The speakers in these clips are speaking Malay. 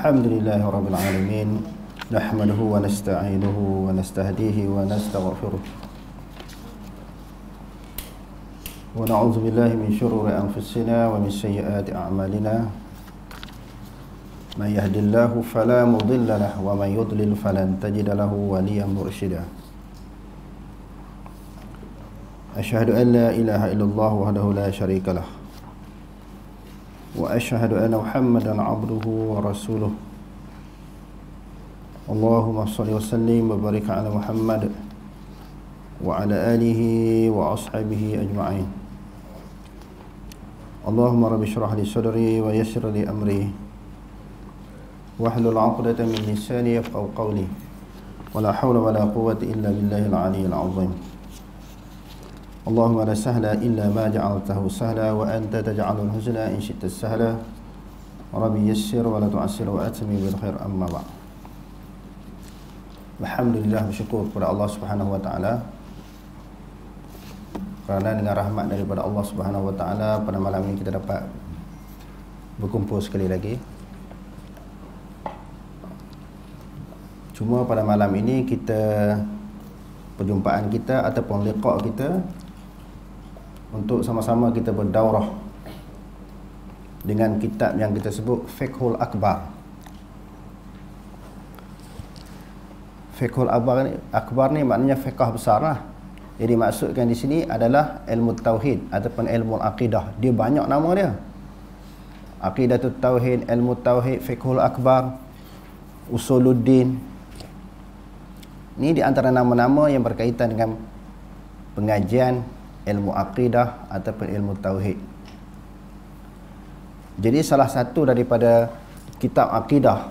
الحمد لله رب العالمين نحمده ونستعينه ونستهديه ونستغفره ونعوذ بالله من شرور أنفسنا ومن سيئات أعمالنا من يهد الله فلا مضل له ومن يضلل فلن تجد له وليا مرشدا أشهد أن لا إله إلا الله وحده لا شريك له وأشهد أن محمدا عبده ورسوله اللهم صل وسلم وبارك على محمد وعلى آله وأصحابه أجمعين اللهم رب اشرح لي صدري ويسر لي أمري واحلل عقدة من لساني يفقه قولي ولا حول ولا قوة إلا بالله العلي العظيم Allahumma la sahla illa ma ja'altahu sahla wa anta taj'alul huzna in syi'ta sahla. Rabbi yassir wa la tu'assir wa atmi bil khair amma ba'd. Alhamdulillah bersyukur kepada Allah Subhanahu wa taala. Kerana dengan rahmat daripada Allah Subhanahu wa taala pada malam ini kita dapat berkumpul sekali lagi. Cuma pada malam ini kita perjumpaan kita ataupun liqa kita untuk sama-sama kita berdaurah dengan kitab yang kita sebut Fekhul Akbar Fekhul Akbar ni, Akbar ni maknanya fekah besar lah jadi maksudkan di sini adalah ilmu tauhid ataupun ilmu aqidah. dia banyak nama dia Aqidah tu tauhid ilmu tauhid fekhul akbar usuluddin ni di antara nama-nama yang berkaitan dengan pengajian ilmu aqidah ataupun ilmu tauhid. Jadi salah satu daripada kitab aqidah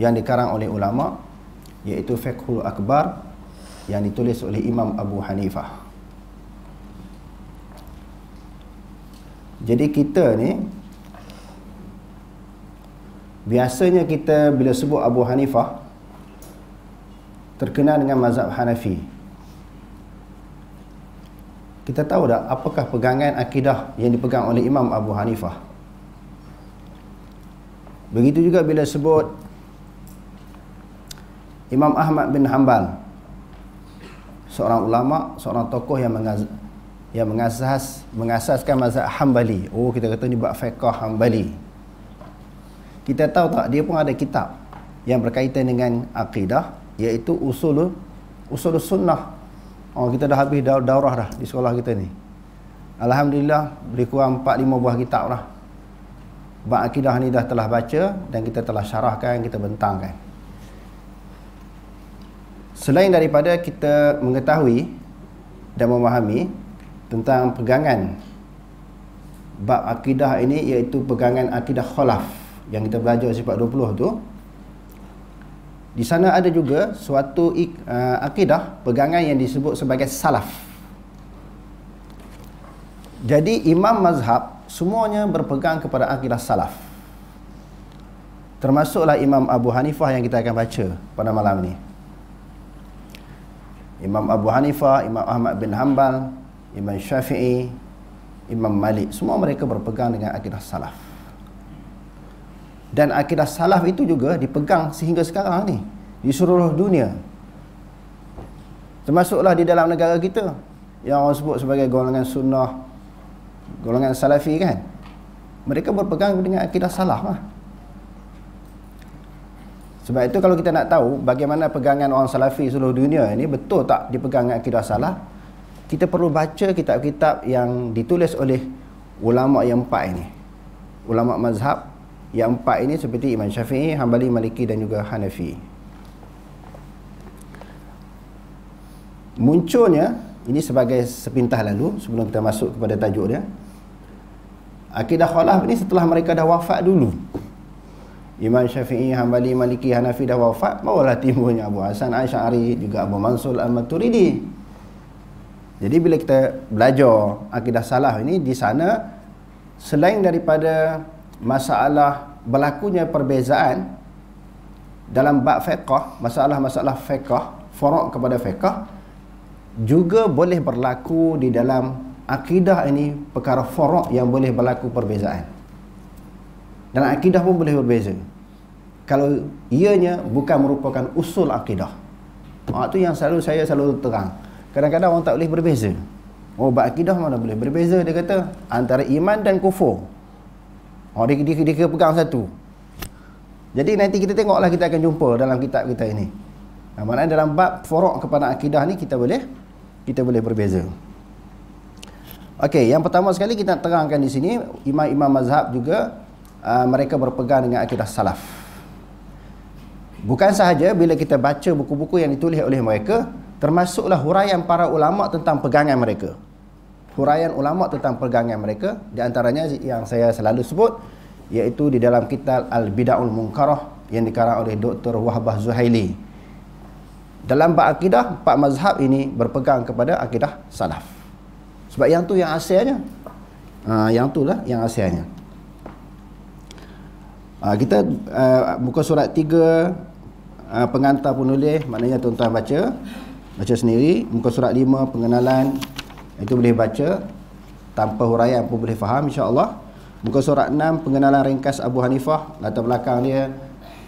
yang dikarang oleh ulama iaitu Fiqhul Akbar yang ditulis oleh Imam Abu Hanifah. Jadi kita ni biasanya kita bila sebut Abu Hanifah terkenal dengan mazhab Hanafi kita tahu tak apakah pegangan akidah yang dipegang oleh Imam Abu Hanifah begitu juga bila sebut Imam Ahmad bin Hanbal seorang ulama seorang tokoh yang mengaz yang mengasas mengasaskan mazhab Hambali. Oh kita kata ni bab fiqh Hambali. Kita tahu tak dia pun ada kitab yang berkaitan dengan akidah iaitu usul usul sunnah Oh kita dah habis daurah dah di sekolah kita ni. Alhamdulillah lebih kurang 4 5 buah kitab lah. Bab akidah ni dah telah baca dan kita telah syarahkan, kita bentangkan. Selain daripada kita mengetahui dan memahami tentang pegangan bab akidah ini iaitu pegangan akidah kholaf yang kita belajar sifat 20 tu di sana ada juga suatu uh, akidah pegangan yang disebut sebagai salaf. Jadi imam mazhab semuanya berpegang kepada akidah salaf. Termasuklah Imam Abu Hanifah yang kita akan baca pada malam ini. Imam Abu Hanifah, Imam Ahmad bin Hanbal, Imam Syafi'i, Imam Malik. Semua mereka berpegang dengan akidah salaf. Dan akidah salaf itu juga dipegang sehingga sekarang ni Di seluruh dunia Termasuklah di dalam negara kita Yang orang sebut sebagai golongan sunnah Golongan salafi kan Mereka berpegang dengan akidah salaf lah Sebab itu kalau kita nak tahu Bagaimana pegangan orang salafi seluruh dunia ini Betul tak dipegang dengan akidah salah, Kita perlu baca kitab-kitab yang ditulis oleh Ulama yang empat ini Ulama mazhab yang empat ini seperti Imam Syafi'i, Hanbali, Maliki dan juga Hanafi. Munculnya ini sebagai sepintah lalu sebelum kita masuk kepada tajuk dia. Akidah Khalaf ini setelah mereka dah wafat dulu. Imam Syafi'i, Hanbali, Maliki, Hanafi dah wafat, barulah timbulnya Abu Hasan Asy'ari juga Abu Mansur Al-Maturidi. Jadi bila kita belajar akidah salah ini di sana selain daripada masalah berlakunya perbezaan dalam bab fiqah, masalah-masalah fiqah, furuk kepada fiqah juga boleh berlaku di dalam akidah ini perkara furuk yang boleh berlaku perbezaan. Dan akidah pun boleh berbeza. Kalau ianya bukan merupakan usul akidah. Ha tu yang selalu saya selalu terang. Kadang-kadang orang tak boleh berbeza. Oh, bab akidah mana boleh berbeza dia kata antara iman dan kufur. Oh, dia, dia, dia kira pegang satu. Jadi nanti kita tengoklah kita akan jumpa dalam kitab kita ini. Nah, maknanya dalam bab forok kepada akidah ni kita boleh kita boleh berbeza. Okey, yang pertama sekali kita terangkan di sini imam-imam mazhab juga uh, mereka berpegang dengan akidah salaf. Bukan sahaja bila kita baca buku-buku yang ditulis oleh mereka termasuklah huraian para ulama tentang pegangan mereka huraian ulama tentang pergangan mereka di antaranya yang saya selalu sebut iaitu di dalam kitab Al-Bida'ul Munkarah yang dikarang oleh Dr. Wahbah Zuhaili. Dalam bab akidah, empat mazhab ini berpegang kepada akidah salaf. Sebab yang tu yang asalnya. Ha, yang tu lah yang asalnya. Ha, kita ha, buka surat tiga ha, pengantar penulis maknanya tuan-tuan baca baca sendiri muka surat lima pengenalan itu boleh baca tanpa huraian pun boleh faham insya-Allah. Muka surat 6 pengenalan ringkas Abu Hanifah, latar belakang dia,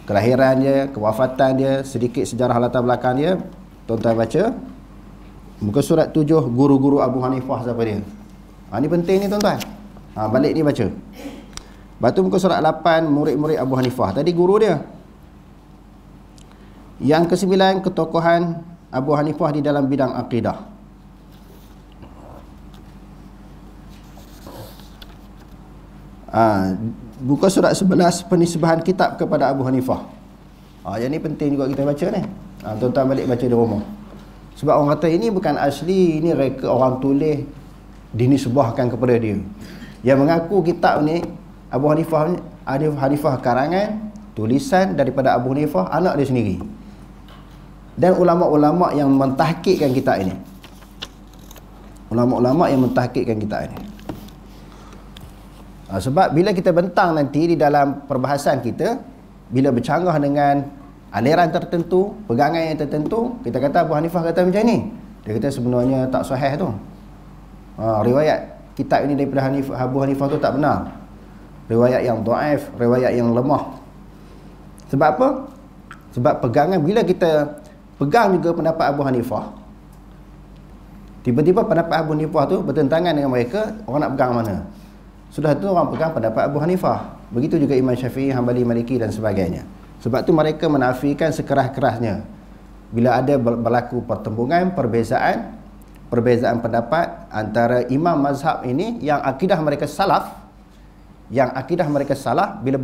kelahiran dia, kewafatan dia, sedikit sejarah latar belakang dia. tuan baca. Muka surat 7 guru-guru Abu Hanifah siapa dia? Ha, ini penting ni tuan-tuan. Ha, balik ni baca. Batu muka surat 8 murid-murid Abu Hanifah. Tadi guru dia. Yang kesembilan ketokohan Abu Hanifah di dalam bidang akidah. Ha, buka surat 11 penisbahan kitab kepada Abu Hanifah. Ha, yang ni penting juga kita baca ni. Ha, tuan-tuan balik baca di rumah. Sebab orang kata ini bukan asli, ini reka orang tulis dinisbahkan kepada dia. Yang mengaku kitab ni Abu Hanifah ni Abu Hanifah karangan tulisan daripada Abu Hanifah anak dia sendiri. Dan ulama-ulama yang mentahkikkan kitab ini. Ulama-ulama yang mentahkikkan kita ini. Ha, sebab bila kita bentang nanti di dalam perbahasan kita, bila bercanggah dengan aliran tertentu, pegangan yang tertentu, kita kata Abu Hanifah kata macam ni. Dia kata sebenarnya tak sahih tu. Ha, riwayat kitab ini daripada Hanifah, Abu Hanifah tu tak benar. Riwayat yang do'af, riwayat yang lemah. Sebab apa? Sebab pegangan, bila kita pegang juga pendapat Abu Hanifah, tiba-tiba pendapat Abu Hanifah tu bertentangan dengan mereka, orang nak pegang mana? Sudah tentu orang pegang pendapat Abu Hanifah. Begitu juga Imam Syafi'i, Hanbali, Maliki dan sebagainya. Sebab tu mereka menafikan sekeras-kerasnya. Bila ada berlaku pertembungan, perbezaan, perbezaan pendapat antara imam mazhab ini yang akidah mereka salaf, yang akidah mereka salah bila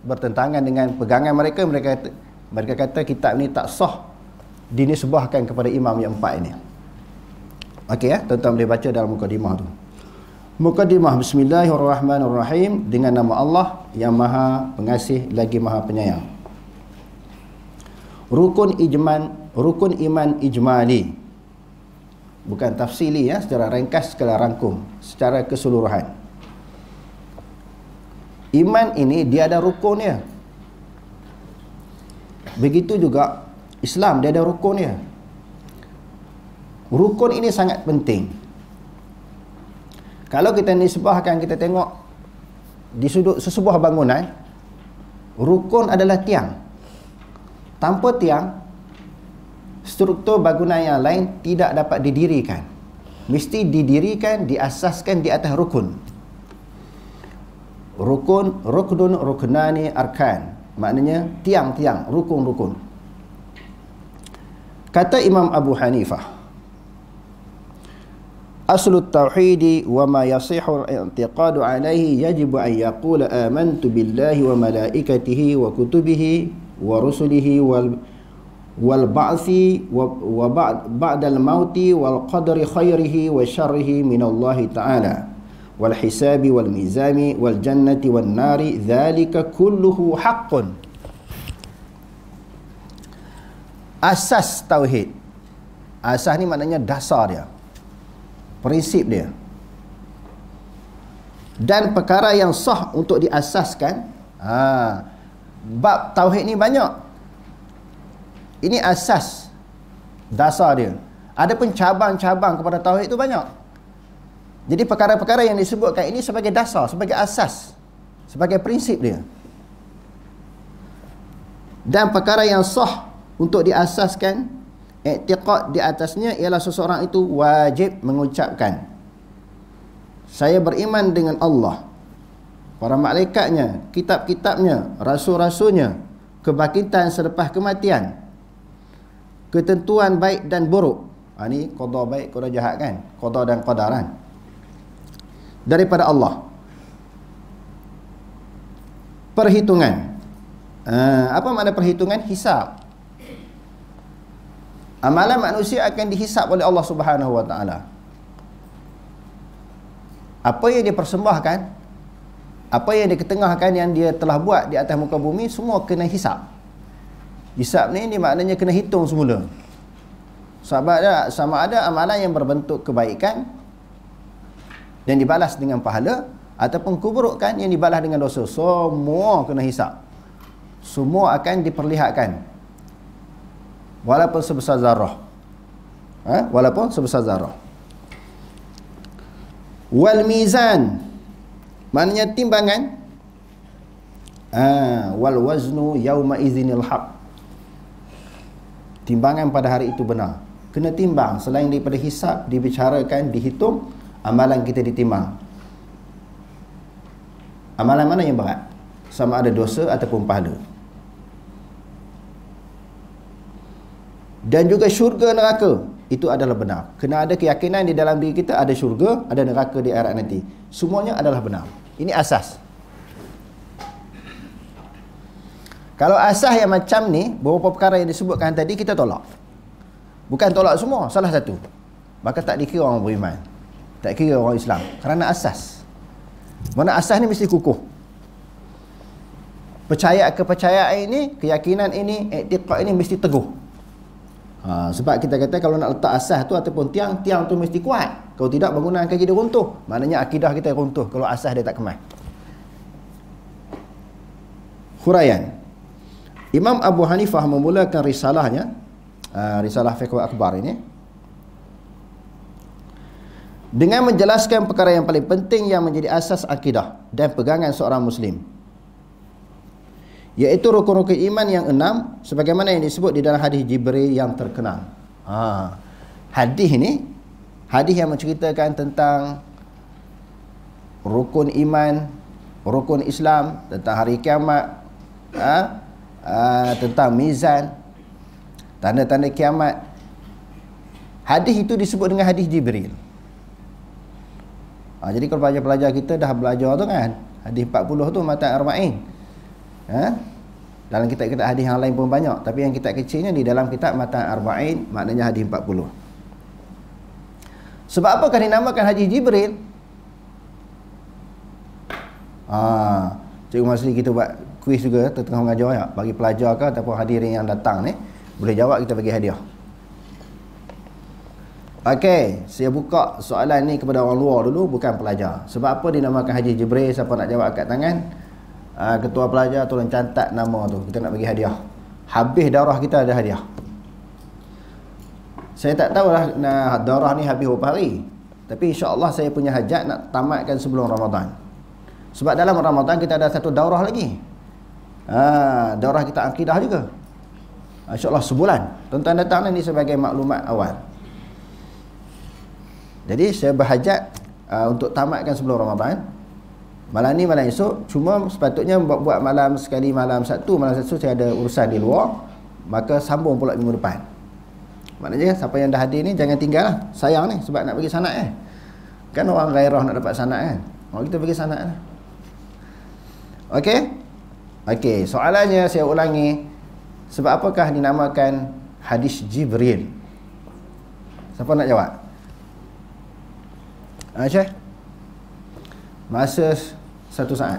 bertentangan dengan pegangan mereka mereka kata, mereka kata kitab ni tak sah dinisbahkan kepada imam yang empat ini okey ya tuan-tuan boleh baca dalam mukadimah tu Mukaddimah Bismillahirrahmanirrahim dengan nama Allah yang Maha Pengasih lagi Maha Penyayang. Rukun ijman, rukun iman ijmali. Bukan tafsili ya, secara ringkas sekala rangkum, secara keseluruhan. Iman ini dia ada rukunnya. Begitu juga Islam dia ada rukunnya. Rukun ini sangat penting kalau kita nisbahkan kita tengok di sudut sesebuah bangunan rukun adalah tiang tanpa tiang struktur bangunan yang lain tidak dapat didirikan mesti didirikan diasaskan di atas rukun rukun rukdun ruknani arkan maknanya tiang-tiang rukun-rukun kata Imam Abu Hanifah أصل التوحيد وما يصح الاعتقاد عليه يجب أن يقول آمنت بالله وملائكته وكتبه ورسله والبعث وبعد بعد الموت والقدر خيره وشره من الله تعالى والحساب والميزان والجنة والنار ذلك كله حق أساس توحيد أساس ni maknanya dasar dia prinsip dia dan perkara yang sah untuk diasaskan ha, bab tauhid ni banyak ini asas dasar dia ada pun cabang-cabang kepada tauhid tu banyak jadi perkara-perkara yang disebutkan ini sebagai dasar sebagai asas sebagai prinsip dia dan perkara yang sah untuk diasaskan Iktiqat di atasnya ialah seseorang itu wajib mengucapkan Saya beriman dengan Allah Para malaikatnya, kitab-kitabnya, rasul-rasulnya Kebakitan selepas kematian Ketentuan baik dan buruk ha, Ini kodah baik, kodah jahat kan? Kodah dan kodah kan? Daripada Allah Perhitungan ha, Apa makna perhitungan? hisap amalan manusia akan dihisap oleh Allah Subhanahu Wa Taala. Apa yang dia persembahkan, apa yang dia ketengahkan yang dia telah buat di atas muka bumi semua kena hisap. Hisap ni ni maknanya kena hitung semula. Sama ada sama ada amalan yang berbentuk kebaikan dan dibalas dengan pahala ataupun keburukan yang dibalas dengan dosa. Semua kena hisap. Semua akan diperlihatkan walaupun sebesar zarah ha? walaupun sebesar zarah wal mizan maknanya timbangan ha, wal waznu yawma izinil haq timbangan pada hari itu benar kena timbang selain daripada hisap dibicarakan dihitung amalan kita ditimbang amalan mana yang berat sama ada dosa ataupun pahala dan juga syurga neraka itu adalah benar kena ada keyakinan di dalam diri kita ada syurga ada neraka di akhirat nanti semuanya adalah benar ini asas kalau asas yang macam ni beberapa perkara yang disebutkan tadi kita tolak bukan tolak semua salah satu maka tak dikira orang beriman tak kira orang Islam kerana asas mana asas ni mesti kukuh percaya kepercayaan ini keyakinan ini iktiqat ini mesti teguh Ha, sebab kita kata kalau nak letak asas tu ataupun tiang, tiang tu mesti kuat. Kalau tidak, bangunan akan jadi runtuh. Maknanya akidah kita runtuh kalau asas dia tak kemas. Khurayan. Imam Abu Hanifah memulakan risalahnya, uh, risalah Fiqhul Akbar ini, dengan menjelaskan perkara yang paling penting yang menjadi asas akidah dan pegangan seorang Muslim iaitu rukun-rukun iman yang enam sebagaimana yang disebut di dalam hadis Jibril yang terkenal. Ha. Hadis ini, hadis yang menceritakan tentang rukun iman, rukun Islam, tentang hari kiamat, ha? Ha, tentang mizan, tanda-tanda kiamat. Hadis itu disebut dengan hadis Jibril. Ha, jadi kalau pelajar-pelajar kita dah belajar tu kan, hadis 40 tu mata Arba'in ha? dalam kitab-kitab hadis yang lain pun banyak tapi yang kitab kecilnya di dalam kitab matan arba'in maknanya hadis 40 sebab apa kan dinamakan haji jibril ah ha, cikgu masih kita buat kuis juga tengah mengajar ya bagi pelajar ke ataupun hadirin yang datang ni boleh jawab kita bagi hadiah Okey, saya buka soalan ni kepada orang luar dulu bukan pelajar. Sebab apa dinamakan Haji Jibril? Siapa nak jawab angkat tangan? uh, ketua pelajar tolong cantat nama tu kita nak bagi hadiah habis darah kita ada hadiah saya tak tahulah nah, darah ni habis berapa hari tapi insya Allah saya punya hajat nak tamatkan sebelum Ramadan sebab dalam Ramadan kita ada satu daurah lagi uh, daurah kita akidah juga ah, Allah sebulan Tuan-tuan datang ni sebagai maklumat awal Jadi saya berhajat uh, Untuk tamatkan sebelum Ramadan malam ni malam esok cuma sepatutnya buat, buat malam sekali malam satu malam satu saya ada urusan di luar maka sambung pula minggu depan maknanya siapa yang dah hadir ni jangan tinggal lah sayang ni sebab nak pergi sana eh kan orang gairah nak dapat sana kan orang kita pergi sana lah ok ok soalannya saya ulangi sebab apakah dinamakan hadis Jibril siapa nak jawab Aisyah masa satu saat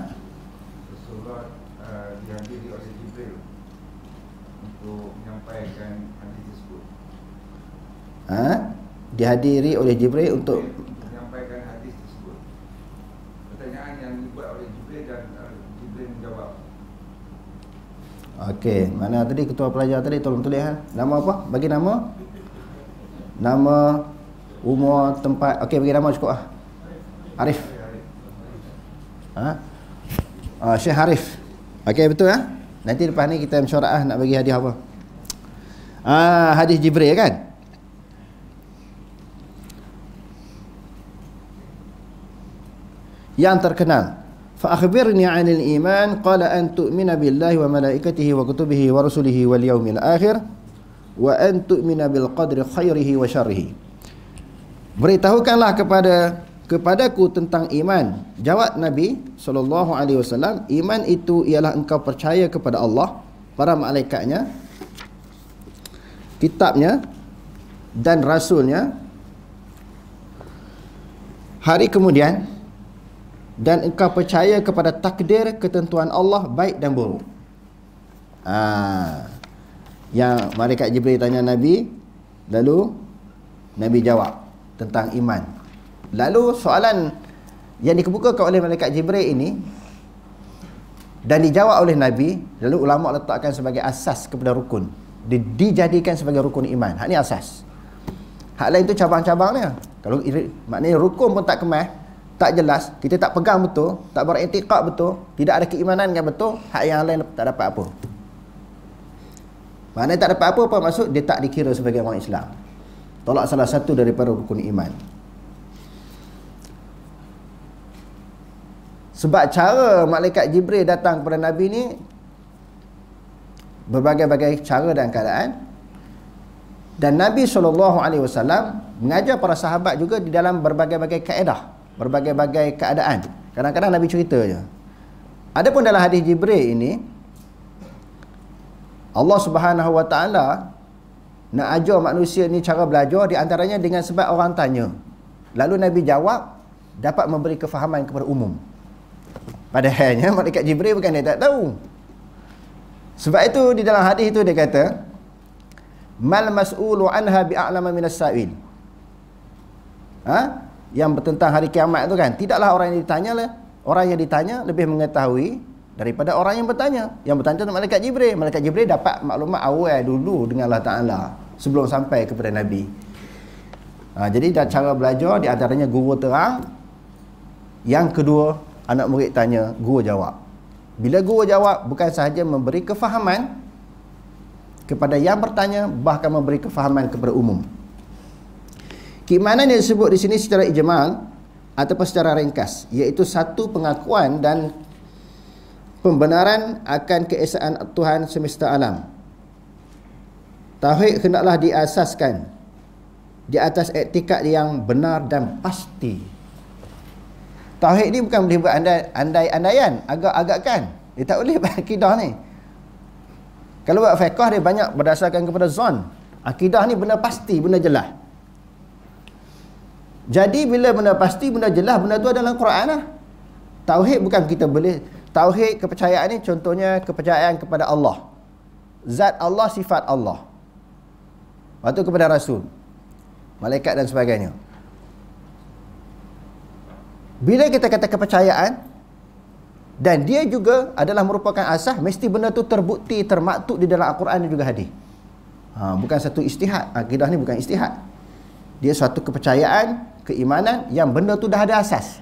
surat uh, oleh Jibril untuk menyampaikan hadis tersebut ha dihadiri oleh Jibril untuk, untuk menyampaikan hadis tersebut pertanyaan yang dibuat oleh Jibril dan uh, Jibril menjawab okey mana tadi ketua pelajar tadi tolong tulis ha? nama apa bagi nama nama umur tempat okey bagi nama cukup ah Arif, Arif ha? uh, Syekh Harif Okey betul ya ha? Nanti lepas ni kita mesyuarat ah, nak bagi hadiah apa Ah Hadis Jibril kan Yang terkenal فأخبرني عن الإيمان قال أن تؤمن بالله وملائكته وكتبه ورسله واليوم الآخر وأن تؤمن بالقدر خيره وشره beritahukanlah kepada kepadaku tentang iman. Jawab Nabi sallallahu alaihi wasallam, iman itu ialah engkau percaya kepada Allah, para malaikatnya, kitabnya dan rasulnya. Hari kemudian dan engkau percaya kepada takdir ketentuan Allah baik dan buruk. Ah. Ha. Yang malaikat Jibril tanya Nabi lalu Nabi jawab tentang iman Lalu soalan yang dikebukakan oleh Malaikat Jibril ini dan dijawab oleh Nabi, lalu ulama letakkan sebagai asas kepada rukun. Di, dijadikan sebagai rukun iman. Hak ni asas. Hak lain tu cabang-cabang dia. Kalau maknanya rukun pun tak kemas, tak jelas, kita tak pegang betul, tak beriktikad betul, tidak ada keimanan yang betul, hak yang lain tak dapat apa. Maknanya tak dapat apa-apa maksud dia tak dikira sebagai orang Islam. Tolak salah satu daripada rukun iman. Sebab cara malaikat Jibril datang kepada Nabi ni berbagai-bagai cara dan keadaan. Dan Nabi saw mengajar para sahabat juga di dalam berbagai-bagai kaedah, berbagai-bagai keadaan. Kadang-kadang Nabi cerita je. pun dalam hadis Jibril ini Allah Subhanahu Wa Taala nak ajar manusia ni cara belajar di antaranya dengan sebab orang tanya. Lalu Nabi jawab dapat memberi kefahaman kepada umum. Padahalnya malaikat Jibril bukan dia tak tahu. Sebab itu di dalam hadis itu dia kata mal mas'ulu anha bi'alama minas sa'il. Ha? Yang bertentang hari kiamat itu kan, tidaklah orang yang ditanya lah. Orang yang ditanya lebih mengetahui daripada orang yang bertanya. Yang bertanya itu malaikat Jibril. Malaikat Jibril dapat maklumat awal dulu dengan Allah Ta'ala sebelum sampai kepada Nabi. Ha, jadi dah cara belajar di antaranya guru terang. Yang kedua, anak murid tanya, guru jawab. Bila guru jawab, bukan sahaja memberi kefahaman kepada yang bertanya, bahkan memberi kefahaman kepada umum. Keimanan yang disebut di sini secara ijmal ataupun secara ringkas, iaitu satu pengakuan dan pembenaran akan keesaan Tuhan semesta alam. Tauhid hendaklah diasaskan di atas etikat yang benar dan pasti tauhid ni bukan boleh buat andai andai andaian agak-agakkan dia tak boleh buat akidah ni kalau buat fiqh dia banyak berdasarkan kepada zon akidah ni benda pasti benda jelas jadi bila benda pasti benda jelas benda tu ada dalam Quran lah tauhid bukan kita boleh tauhid kepercayaan ni contohnya kepercayaan kepada Allah zat Allah sifat Allah Lepas kepada Rasul Malaikat dan sebagainya bila kita kata kepercayaan dan dia juga adalah merupakan asas mesti benda tu terbukti termaktub di dalam al-Quran dan juga hadis. Ha, bukan satu istihad. Akidah ni bukan istihad. Dia suatu kepercayaan, keimanan yang benda tu dah ada asas.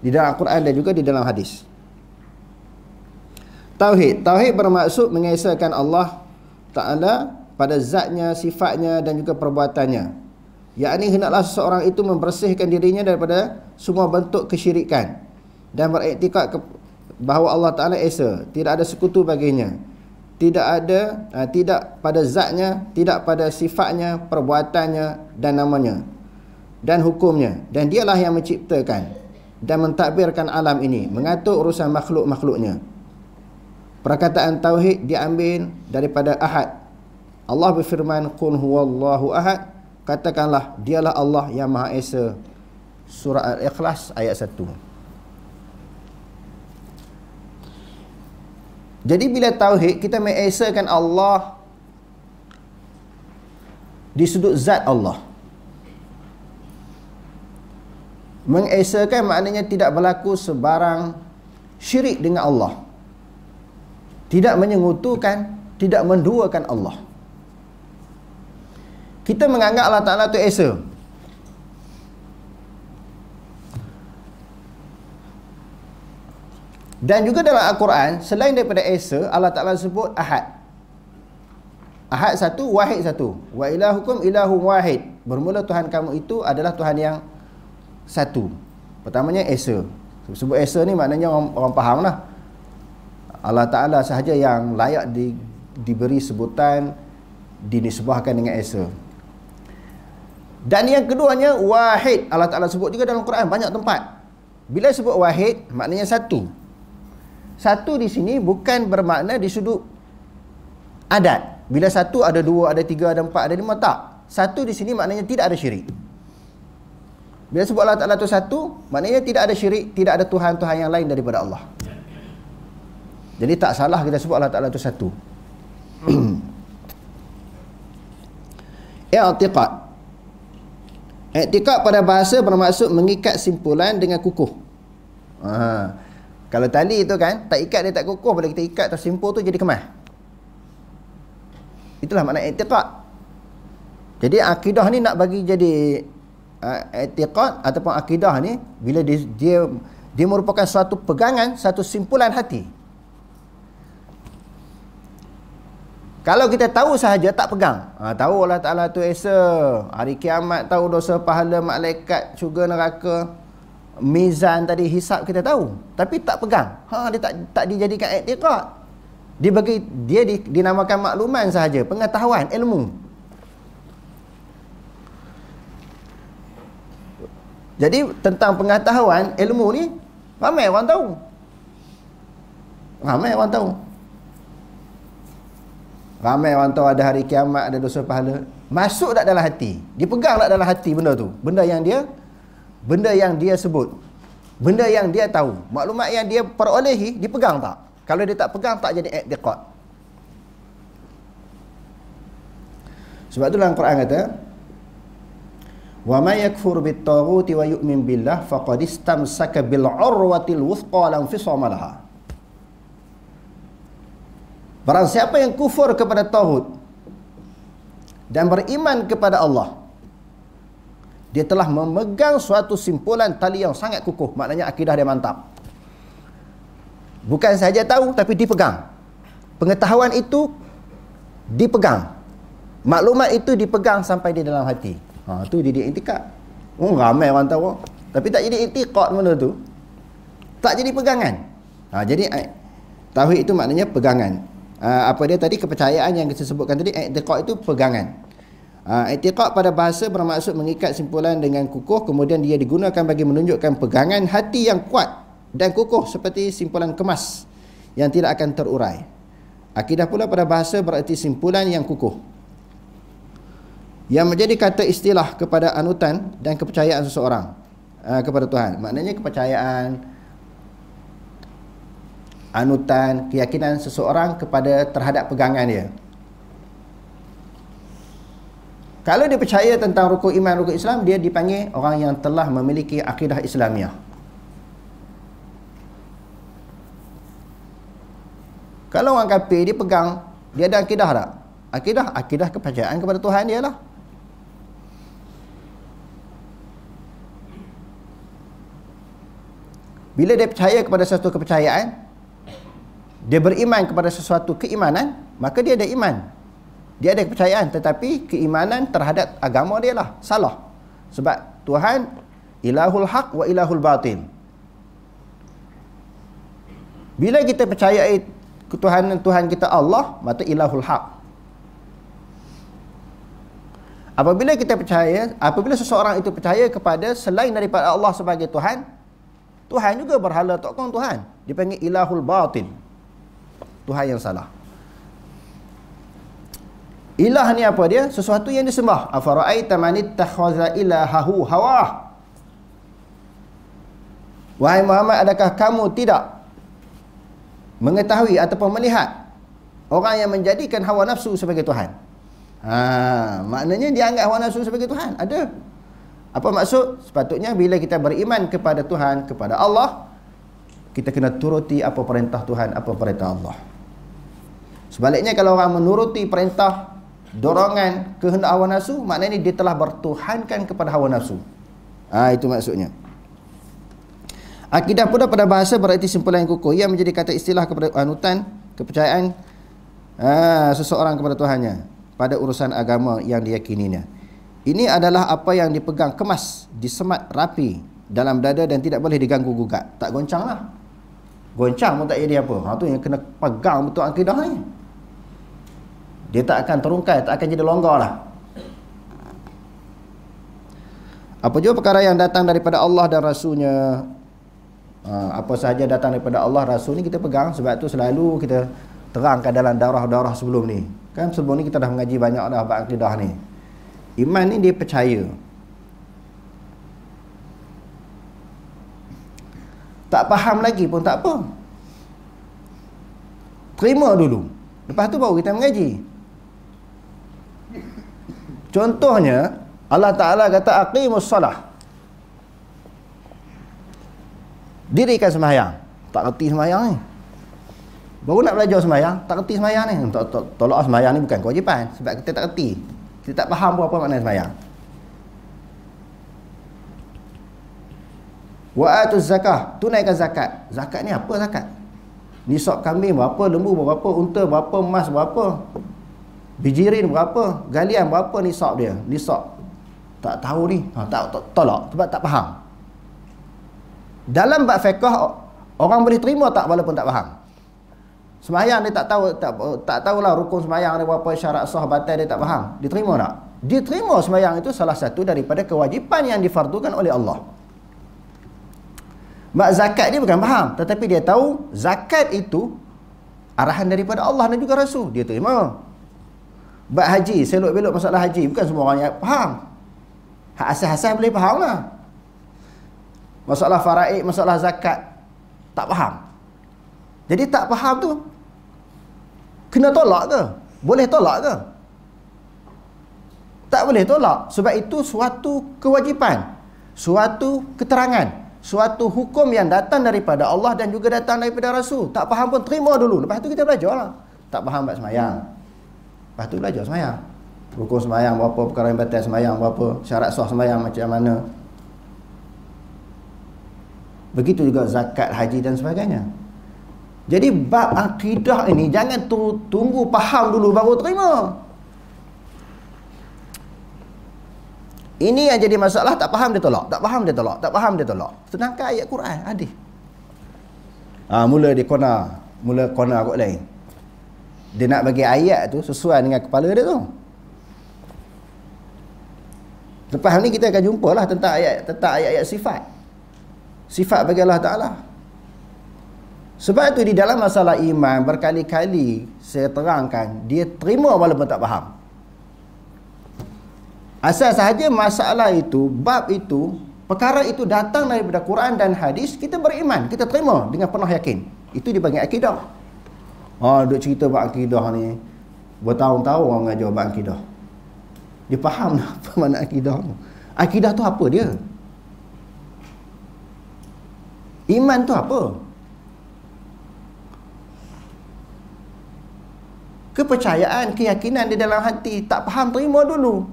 Di dalam al-Quran dan juga di dalam hadis. Tauhid. Tauhid bermaksud mengesahkan Allah Taala pada zatnya, sifatnya dan juga perbuatannya yakni hendaklah seseorang itu membersihkan dirinya daripada semua bentuk kesyirikan dan beriktikad bahawa Allah Taala esa tidak ada sekutu baginya tidak ada uh, tidak pada zatnya tidak pada sifatnya perbuatannya dan namanya dan hukumnya dan dialah yang menciptakan dan mentadbirkan alam ini mengatur urusan makhluk-makhluknya perkataan tauhid diambil daripada ahad Allah berfirman kun huwallahu ahad katakanlah dialah Allah yang Maha Esa surah al-ikhlas ayat 1 jadi bila tauhid kita mengesakan Allah di sudut zat Allah mengesahkan maknanya tidak berlaku sebarang syirik dengan Allah tidak menyengutukan tidak menduakan Allah kita menganggap Allah Ta'ala tu esa dan juga dalam Al-Quran selain daripada esa Allah Ta'ala sebut ahad ahad satu wahid satu wa ilahukum ilahum wahid bermula Tuhan kamu itu adalah Tuhan yang satu pertamanya esa sebut esa ni maknanya orang, orang faham lah Allah Ta'ala sahaja yang layak di, diberi sebutan dinisbahkan dengan esa dan yang keduanya wahid. Allah Taala sebut juga dalam Quran banyak tempat. Bila sebut wahid, maknanya satu. Satu di sini bukan bermakna di sudut adat. Bila satu ada dua, ada tiga, ada empat, ada lima tak. Satu di sini maknanya tidak ada syirik. Bila sebut Allah Taala tu satu, maknanya tidak ada syirik, tidak ada tuhan-tuhan yang lain daripada Allah. Jadi tak salah kita sebut Allah Taala tu satu. I'tiqad Iktikad pada bahasa bermaksud mengikat simpulan dengan kukuh. Ha. Kalau tali itu kan, tak ikat dia tak kukuh. Bila kita ikat tersimpul tu jadi kemas. Itulah makna iktikad. Jadi akidah ni nak bagi jadi uh, iktikad ataupun akidah ni bila dia, dia dia merupakan satu pegangan, satu simpulan hati. Kalau kita tahu sahaja tak pegang. Ha, tahu Allah Taala tu esa. Hari kiamat tahu dosa pahala malaikat juga neraka. Mizan tadi hisap kita tahu. Tapi tak pegang. Ha dia tak tak dijadikan i'tiqad. Dia bagi dia di, dinamakan makluman sahaja, pengetahuan, ilmu. Jadi tentang pengetahuan, ilmu ni ramai orang tahu. Ramai orang tahu. Ramai orang tahu ada hari kiamat, ada dosa pahala. Masuk tak dalam hati? Dia pegang tak dalam hati benda tu? Benda yang dia benda yang dia sebut. Benda yang dia tahu. Maklumat yang dia perolehi, dipegang tak? Kalau dia tak pegang, tak jadi ektiqat. Sebab tu Al-Quran kata, وَمَا يَكْفُرْ بِالْتَغُوتِ وَيُؤْمِنْ بِاللَّهِ فَقَدِ اسْتَمْسَكَ بِالْعُرْوَةِ الْوُثْقَى لَنْفِصَوْمَ لَهَا Barang siapa yang kufur kepada Tauhud dan beriman kepada Allah, dia telah memegang suatu simpulan tali yang sangat kukuh. Maknanya akidah dia mantap. Bukan sahaja tahu, tapi dipegang. Pengetahuan itu dipegang. Maklumat itu dipegang sampai di dalam hati. Ha, itu jadi intikat. Oh, ramai orang tahu. Tapi tak jadi intikat mana tu. Tak jadi pegangan. Ha, jadi, eh, tauhid itu maknanya pegangan. Ah, apa dia tadi kepercayaan yang kita sebutkan tadi i'tiqad itu pegangan ah, i'tiqad pada bahasa bermaksud mengikat simpulan dengan kukuh kemudian dia digunakan bagi menunjukkan pegangan hati yang kuat dan kukuh seperti simpulan kemas yang tidak akan terurai akidah pula pada bahasa berarti simpulan yang kukuh yang menjadi kata istilah kepada anutan dan kepercayaan seseorang uh, kepada Tuhan maknanya kepercayaan anutan keyakinan seseorang kepada terhadap pegangan dia kalau dia percaya tentang rukun iman rukun Islam dia dipanggil orang yang telah memiliki akidah Islamiah kalau orang kafir dia pegang dia ada akidah tak akidah akidah kepercayaan kepada Tuhan dia lah Bila dia percaya kepada satu kepercayaan, dia beriman kepada sesuatu keimanan, maka dia ada iman. Dia ada kepercayaan tetapi keimanan terhadap agama dia lah salah. Sebab Tuhan ilahul haq wa ilahul batin. Bila kita percayai Tuhan Tuhan kita Allah, maka ilahul haq. Apabila kita percaya, apabila seseorang itu percaya kepada selain daripada Allah sebagai Tuhan, Tuhan juga berhala tokong Tuhan. Dipanggil ilahul batin. Tuhan yang salah. Ilah ni apa dia? Sesuatu yang disembah. Afara'aita man ittakhadha ilahahu hawah. Wahai Muhammad, adakah kamu tidak mengetahui ataupun melihat orang yang menjadikan hawa nafsu sebagai Tuhan? Ha, maknanya dia anggap hawa nafsu sebagai Tuhan. Ada. Apa maksud? Sepatutnya bila kita beriman kepada Tuhan, kepada Allah, kita kena turuti apa perintah Tuhan, apa perintah Allah. Sebaliknya kalau orang menuruti perintah dorongan kehendak hawa nafsu, maknanya dia telah bertuhankan kepada hawa nafsu. Ah ha, itu maksudnya. Akidah pula pada bahasa berarti simpulan yang kukuh. Ia menjadi kata istilah kepada anutan, kepercayaan ha, seseorang kepada Tuhannya pada urusan agama yang diyakininya. Ini adalah apa yang dipegang kemas, disemat rapi dalam dada dan tidak boleh diganggu gugat. Tak goncanglah. Goncang pun tak jadi apa. Ha tu yang kena pegang betul akidah ni. Dia tak akan terungkai, tak akan jadi longgar lah. Apa juga perkara yang datang daripada Allah dan Rasulnya? Ha, apa sahaja datang daripada Allah, Rasul ni kita pegang. Sebab tu selalu kita terangkan dalam darah-darah sebelum ni. Kan sebelum ni kita dah mengaji banyak dah bab akidah ni. Iman ni dia percaya. Tak faham lagi pun tak apa. Terima dulu. Lepas tu baru kita Mengaji. Contohnya Allah Ta'ala kata aqimus salah Dirikan semayang Tak kerti semayang ni Baru nak belajar semayang Tak kerti semayang ni Tolak semayang ni bukan kewajipan Sebab kita tak kerti Kita tak faham apa apa makna semayang Wa'atuz zakah Tunaikan zakat Zakat ni apa zakat? Nisok kambing berapa, lembu berapa, unta berapa, emas berapa Bijirin berapa? Galian berapa nisab dia? Nisab. Tak tahu ni. Ha, tak, tak tolak. Sebab tak faham. Dalam bab fiqah orang boleh terima tak walaupun tak faham. Semayang dia tak tahu tak, tak tahulah rukun semayang dia berapa syarat sah batal dia tak faham. Diterima tak? Diterima semayang itu salah satu daripada kewajipan yang difardukan oleh Allah. Mak zakat dia bukan faham tetapi dia tahu zakat itu arahan daripada Allah dan juga Rasul. Dia terima. Bak haji, selok-belok masalah haji. Bukan semua orang yang faham. Hak asal-asal boleh faham lah. Masalah faraid, masalah zakat. Tak faham. Jadi tak faham tu. Kena tolak ke? Boleh tolak ke? Tak boleh tolak. Sebab itu suatu kewajipan. Suatu keterangan. Suatu hukum yang datang daripada Allah dan juga datang daripada Rasul. Tak faham pun terima dulu. Lepas tu kita belajar lah. Tak faham buat semayang. Hmm. Lepas tu belajar semayang Rukun semayang berapa, perkara yang batal semayang berapa Syarat sah semayang macam mana Begitu juga zakat, haji dan sebagainya Jadi bab akidah ini Jangan tu tunggu faham dulu baru terima Ini yang jadi masalah tak faham dia tolak Tak faham dia tolak, tak faham dia tolak Sedangkan ayat Quran, hadis ha, Mula dia kona Mula kona kot lain dia nak bagi ayat tu sesuai dengan kepala dia tu lepas ni kita akan jumpa lah tentang ayat tentang ayat-ayat sifat sifat bagi Allah Ta'ala sebab tu di dalam masalah iman berkali-kali saya terangkan dia terima walaupun tak faham asal sahaja masalah itu bab itu perkara itu datang daripada Quran dan hadis kita beriman kita terima dengan penuh yakin itu dipanggil akidah Ha duk cerita bab akidah ni. Bertahun-tahun orang mengajar bab akidah. Dia faham apa makna akidah tu. Akidah tu apa dia? Iman tu apa? Kepercayaan, keyakinan di dalam hati tak faham terima dulu.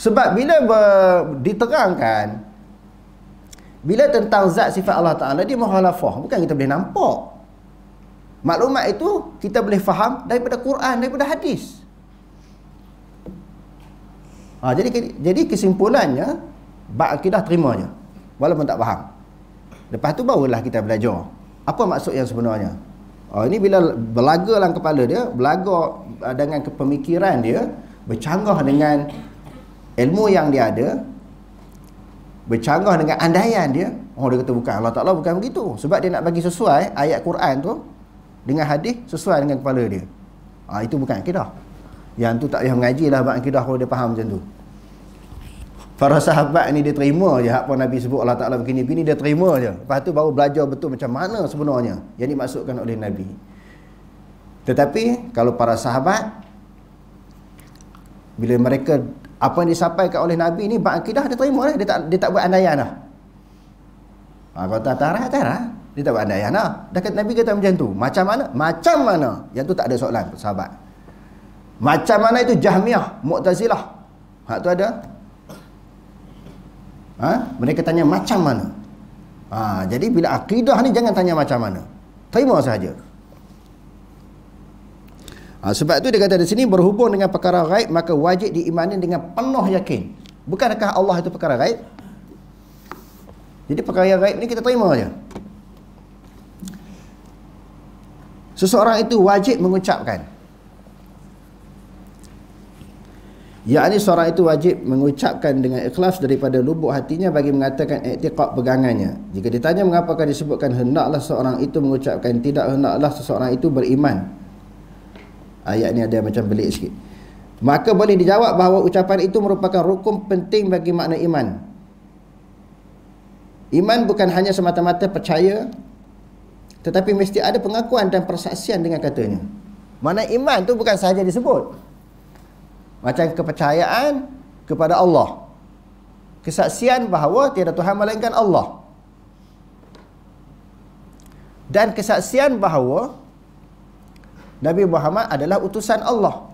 Sebab bila ber, diterangkan bila tentang zat sifat Allah Taala dia mukhalafah, bukan kita boleh nampak. Maklumat itu kita boleh faham daripada Quran, daripada hadis. Ha, jadi jadi kesimpulannya, akidah terimanya. Walaupun tak faham. Lepas tu barulah kita belajar. Apa maksud yang sebenarnya? Ha, ini bila belaga dalam kepala dia, belaga ah, dengan kepemikiran dia, bercanggah dengan ilmu yang dia ada, bercanggah dengan andaian dia, oh dia kata bukan, Allah Ta'ala bukan begitu. Sebab dia nak bagi sesuai ayat Quran tu, dengan hadis sesuai dengan kepala dia. Ha, itu bukan akidah. Yang tu tak payah mengaji lah bab akidah kalau dia faham macam tu. Para sahabat ni dia terima je apa Nabi sebut Allah Taala begini begini dia terima je. Lepas tu baru belajar betul macam mana sebenarnya yang dimaksudkan oleh Nabi. Tetapi kalau para sahabat bila mereka apa yang disampaikan oleh Nabi ni bab akidah dia terima lah. Dia tak dia tak buat andaian dah. Ha, ah, kalau tak tarah, tarah. Dia tak buat andai anak. Dah kata Nabi kata macam tu. Macam mana? Macam mana? Yang tu tak ada soalan sahabat. Macam mana itu jahmiah, mu'tazilah. Hak tu ada? Ha? Mereka tanya macam mana? Ha, jadi bila akidah ni jangan tanya macam mana. Terima sahaja. Ha, sebab tu dia kata di sini berhubung dengan perkara ghaib maka wajib diimani dengan penuh yakin. Bukankah Allah itu perkara ghaib? Jadi perkara ghaib ni kita terima saja. Seseorang itu wajib mengucapkan. Ya ini seorang itu wajib mengucapkan dengan ikhlas daripada lubuk hatinya bagi mengatakan iktiqat pegangannya. Jika ditanya mengapakah disebutkan hendaklah seorang itu mengucapkan tidak hendaklah seseorang itu beriman. Ayat ah, ini ada macam belik sikit. Maka boleh dijawab bahawa ucapan itu merupakan rukun penting bagi makna iman. Iman bukan hanya semata-mata percaya tetapi mesti ada pengakuan dan persaksian dengan katanya. Mana iman tu bukan sahaja disebut. Macam kepercayaan kepada Allah. Kesaksian bahawa tiada Tuhan melainkan Allah. Dan kesaksian bahawa Nabi Muhammad adalah utusan Allah.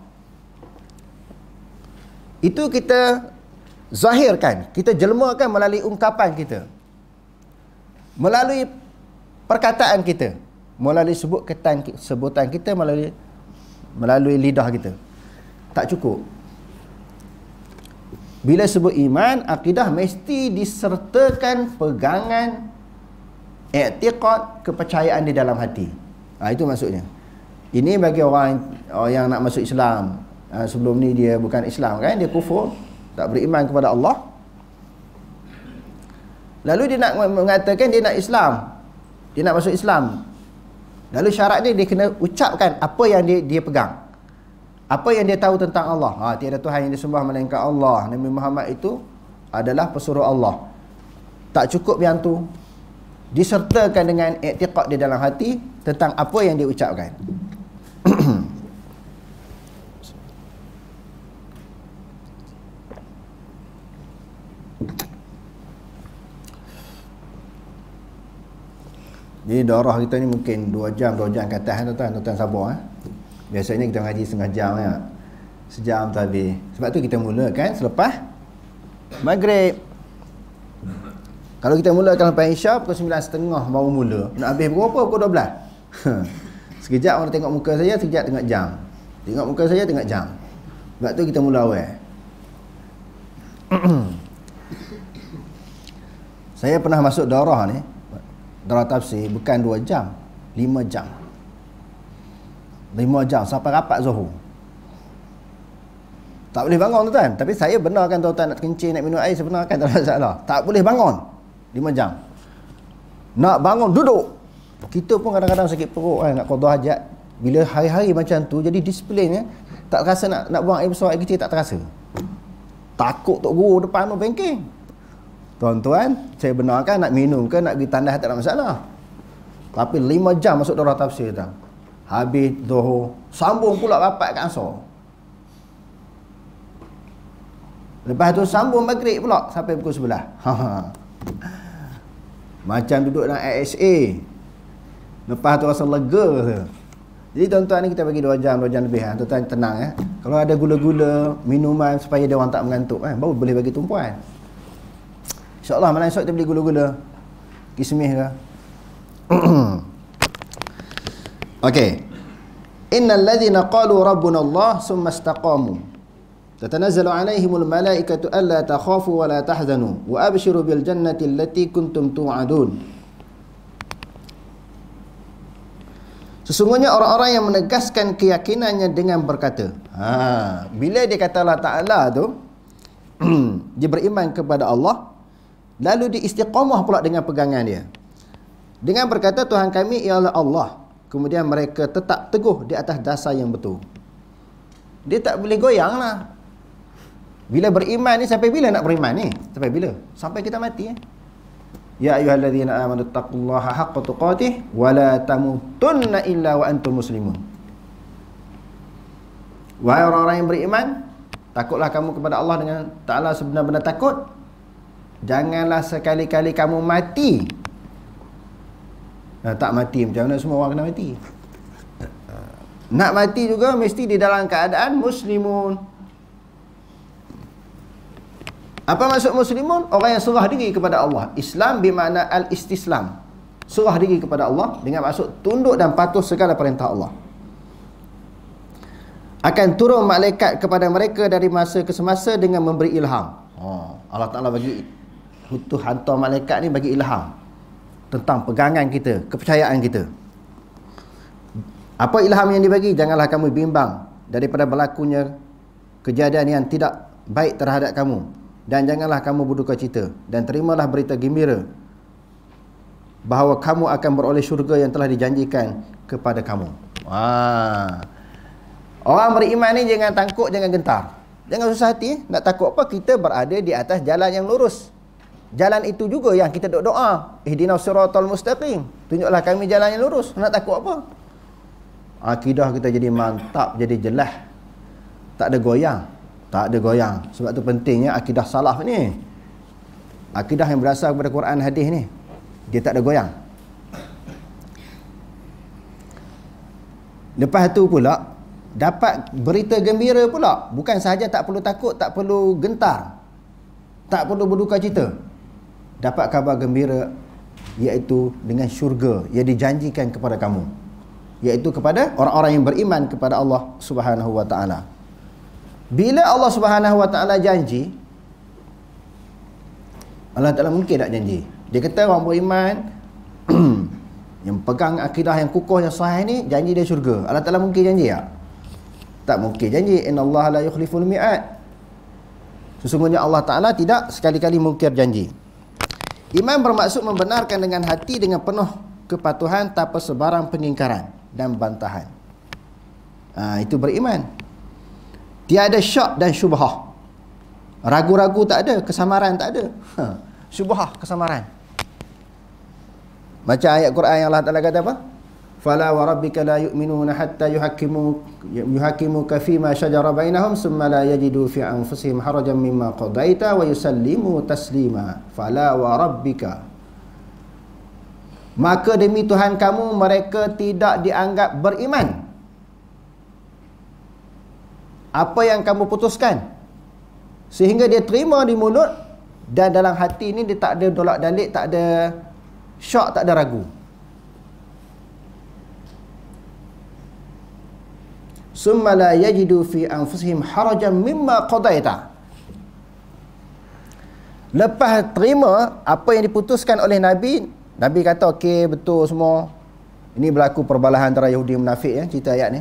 Itu kita zahirkan, kita jelmakan melalui ungkapan kita. Melalui perkataan kita melalui sebut ketan sebutan kita melalui melalui lidah kita tak cukup bila sebut iman akidah mesti disertakan pegangan i'tiqad kepercayaan di dalam hati ha, itu maksudnya ini bagi orang yang nak masuk Islam ha, sebelum ni dia bukan Islam kan dia kufur tak beriman kepada Allah Lalu dia nak mengatakan dia nak Islam dia nak masuk Islam lalu syarat dia dia kena ucapkan apa yang dia dia pegang apa yang dia tahu tentang Allah ha, tiada Tuhan yang disembah melainkan Allah Nabi Muhammad itu adalah pesuruh Allah tak cukup yang tu disertakan dengan iktiqat di dalam hati tentang apa yang dia ucapkan Jadi darah kita ni mungkin 2 jam, 2 jam ke atas kan tuan-tuan, tuan-tuan sabar eh. Biasanya kita mengaji setengah jam ya. Sejam tu habis. Sebab tu kita kan selepas maghrib. Kalau kita mulakan lepas Isya pukul 9.30 baru mula. Nak habis berapa? Pukul 12. Sekejap orang tengok muka saya, sekejap tengok jam. Tengok muka saya, tengok jam. Sebab tu kita mula awal. saya pernah masuk darah ni kalau tafsir bukan 2 jam 5 jam 5 jam sampai rapat zuhur tak boleh bangun tuan tapi saya benarkan tuan-tuan nak kencing nak minum air saya benarkan tak ada masalah tak boleh bangun 5 jam nak bangun duduk kita pun kadang-kadang sakit perut kan nak kodoh hajat bila hari-hari macam tu jadi disiplin ya tak terasa nak nak buang air besar air kecil tak terasa takut tok guru depan tu bengking. Tuan-tuan, saya benarkan nak minum ke nak pergi tandas tak ada masalah. Tapi lima jam masuk darah tafsir tu. Habis Zuhur, sambung pula rapat kat Asar. Lepas tu sambung Maghrib pula sampai pukul 11. Macam duduk dalam ASA. Lepas tu rasa lega tu. Jadi tuan-tuan ni kita bagi 2 jam, 2 jam lebih kan. Tuan-tuan tenang eh. Kalau ada gula-gula, minuman supaya dia orang tak mengantuk kan. Baru boleh bagi tumpuan. InsyaAllah malam esok kita beli gula-gula Kismis ke Okay Innal ladhina qalu rabbuna Allah Summa istaqamu Tatanazzalu alaihimul malaikatu Alla takhafu wa la tahzanu Wa abshiru bil jannati allati kuntum tu'adun Sesungguhnya orang-orang yang menegaskan keyakinannya dengan berkata ha, Bila dia kata Allah Ta'ala tu Dia beriman kepada Allah Lalu diistiqamah pula dengan pegangan dia. Dengan berkata Tuhan kami ialah Allah. Kemudian mereka tetap teguh di atas dasar yang betul. Dia tak boleh goyang lah. Bila beriman ni sampai bila nak beriman ni? Sampai bila? Sampai kita mati eh? Ya ayyuhallazina amanu taqullaha haqqa tuqatih wa la tamutunna illa wa antum muslimun. Wahai orang-orang yang beriman, takutlah kamu kepada Allah dengan taala sebenar-benar takut Janganlah sekali-kali kamu mati nah, Tak mati macam mana semua orang kena mati Nak mati juga mesti di dalam keadaan muslimun Apa maksud muslimun? Orang yang serah diri kepada Allah Islam bermakna al-istislam Serah diri kepada Allah dengan maksud tunduk dan patuh segala perintah Allah akan turun malaikat kepada mereka dari masa ke semasa dengan memberi ilham. Oh, Allah Taala bagi tu hantar malaikat ni bagi ilham tentang pegangan kita, kepercayaan kita. Apa ilham yang dibagi? Janganlah kamu bimbang daripada berlakunya kejadian yang tidak baik terhadap kamu dan janganlah kamu berduka cita dan terimalah berita gembira bahawa kamu akan beroleh syurga yang telah dijanjikan kepada kamu. Wah. Orang beriman ni jangan tangkuk, jangan gentar. Jangan susah hati, eh. nak takut apa? Kita berada di atas jalan yang lurus. Jalan itu juga yang kita duk doa. Ihdinas siratal mustaqim. Tunjuklah kami jalan yang lurus. Nak takut apa? Akidah kita jadi mantap, jadi jelas. Tak ada goyang. Tak ada goyang. Sebab tu pentingnya akidah salah ni. Akidah yang berasal kepada Quran hadis ni. Dia tak ada goyang. Lepas tu pula dapat berita gembira pula. Bukan sahaja tak perlu takut, tak perlu gentar. Tak perlu berduka cita dapat kabar gembira iaitu dengan syurga yang dijanjikan kepada kamu iaitu kepada orang-orang yang beriman kepada Allah Subhanahu wa taala bila Allah Subhanahu wa taala janji Allah Taala mungkin tak janji dia kata orang beriman yang pegang akidah yang kukuh yang sahih ni janji dia syurga Allah Taala mungkin janji tak tak mungkin janji innallaha la yukhliful miat sesungguhnya Allah Taala tidak sekali-kali mungkir janji Iman bermaksud membenarkan dengan hati dengan penuh kepatuhan tanpa sebarang pengingkaran dan bantahan. Ha, itu beriman. Tiada syak dan syubhah. Ragu-ragu tak ada, kesamaran tak ada. Ha, syubhah, kesamaran. Macam ayat Quran yang Allah Taala kata apa? فلا وربك لا يؤمنون حتى يحكموك يحكموك فيما شجر بينهم ثم لا يجدوا في انفسهم حرجا مما قضيت ويسلموا تسليما فلا وربك maka demi tuhan kamu mereka tidak dianggap beriman apa yang kamu putuskan sehingga dia terima di mulut dan dalam hati ini dia tak ada dolak dalik tak ada syak tak ada ragu summa la yajidu fi anfusihim harajan mimma qadaita lepas terima apa yang diputuskan oleh nabi nabi kata okey betul semua ini berlaku perbalahan antara Yahudi dan munafik ya cerita ayat ni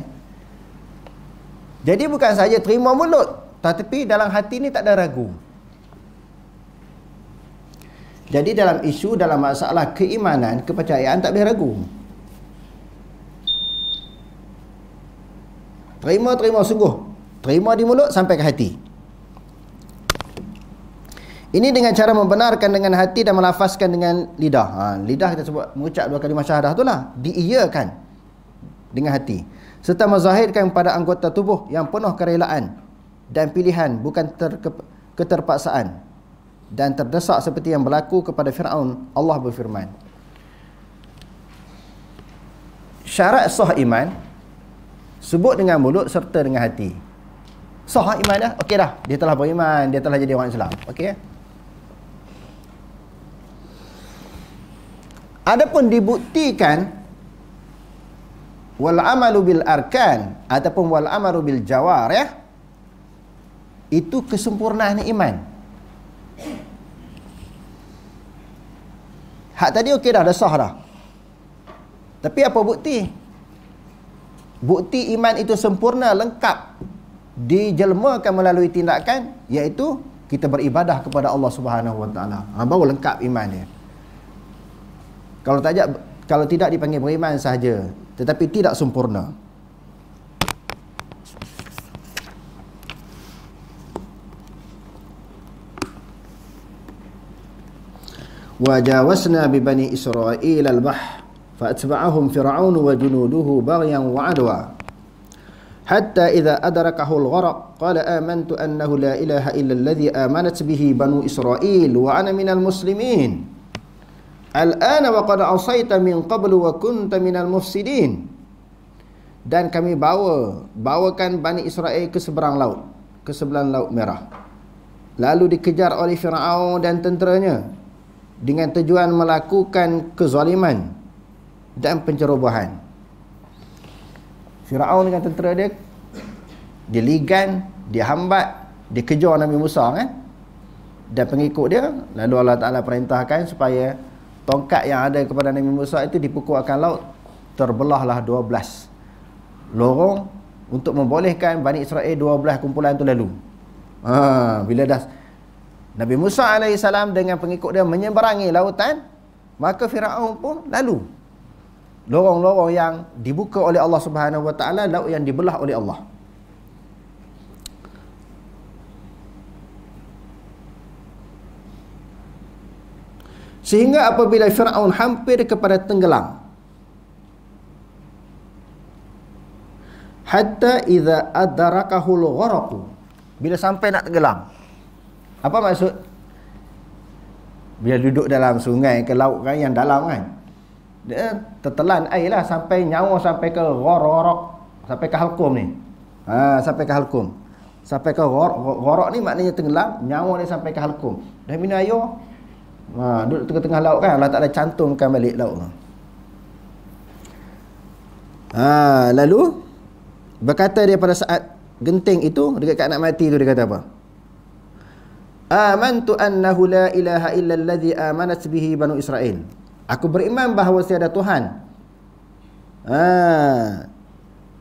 jadi bukan saja terima mulut tetapi dalam hati ni tak ada ragu jadi dalam isu dalam masalah keimanan kepercayaan tak boleh ragu Terima terima sungguh. Terima di mulut sampai ke hati. Ini dengan cara membenarkan dengan hati dan melafazkan dengan lidah. Ha, lidah kita sebut mengucap dua kalimah syahadah itulah. Diiyakan dengan hati. Serta menzahirkan pada anggota tubuh yang penuh kerelaan dan pilihan bukan keterpaksaan dan terdesak seperti yang berlaku kepada Fir'aun Allah berfirman syarat sah iman sebut dengan mulut serta dengan hati sah so, eh, iman dah eh? okey dah dia telah beriman dia telah jadi orang Islam okey eh? adapun dibuktikan wal amalu bil arkan ataupun wal amalu bil jawar ya itu kesempurnaan iman Hak tadi okey dah, dah sah dah. Tapi apa bukti? bukti iman itu sempurna lengkap dijelmakan melalui tindakan iaitu kita beribadah kepada Allah Subhanahu Wa Taala. Ha baru lengkap iman dia. Kalau tak kalau tidak dipanggil beriman sahaja tetapi tidak sempurna. Wa jawasna bi bani Israil al-bahr فأتبعهم فرعون وجنوده بغيا وعدوى حتى إذا أدركه الغرق قال آمنت أنه لا إله إلا الذي آمنت به بنو إسرائيل وأنا من المسلمين الآن وقد عصيت من قبل وكنت من المفسدين dan kami bawa bawakan Bani Israel ke seberang laut ke sebelah laut merah lalu dikejar oleh Firaun dan tenteranya dengan tujuan melakukan kezaliman dan pencerobohan Firaun dengan tentera dia dia ligan dia hambat dia kejar Nabi Musa kan dan pengikut dia lalu Allah Ta'ala perintahkan supaya tongkat yang ada kepada Nabi Musa itu dipukulkan laut terbelahlah 12 lorong untuk membolehkan Bani Israel 12 kumpulan itu lalu ha, bila dah Nabi Musa AS dengan pengikut dia menyeberangi lautan maka Firaun pun lalu lorong-lorong yang dibuka oleh Allah Subhanahu Wa Taala laut yang dibelah oleh Allah sehingga apabila Firaun hampir kepada tenggelam hatta idza adrakahu al-ghurqu bila sampai nak tenggelam apa maksud bila duduk dalam sungai ke laut kan yang dalam kan dia tertelan air lah sampai nyawa sampai ke gorok sampai ke halkum ni ha, sampai ke halkum sampai ke gorok ni maknanya tenggelam nyawa ni sampai ke halkum dah minum air ha, duduk tengah-tengah laut kan Allah ada cantumkan balik laut ha, lalu berkata dia pada saat genting itu dekat kat anak mati tu dia kata apa tu annahu la ilaha illa alladhi amanat bihi banu israel Aku beriman bahawa tiada Tuhan. Ha.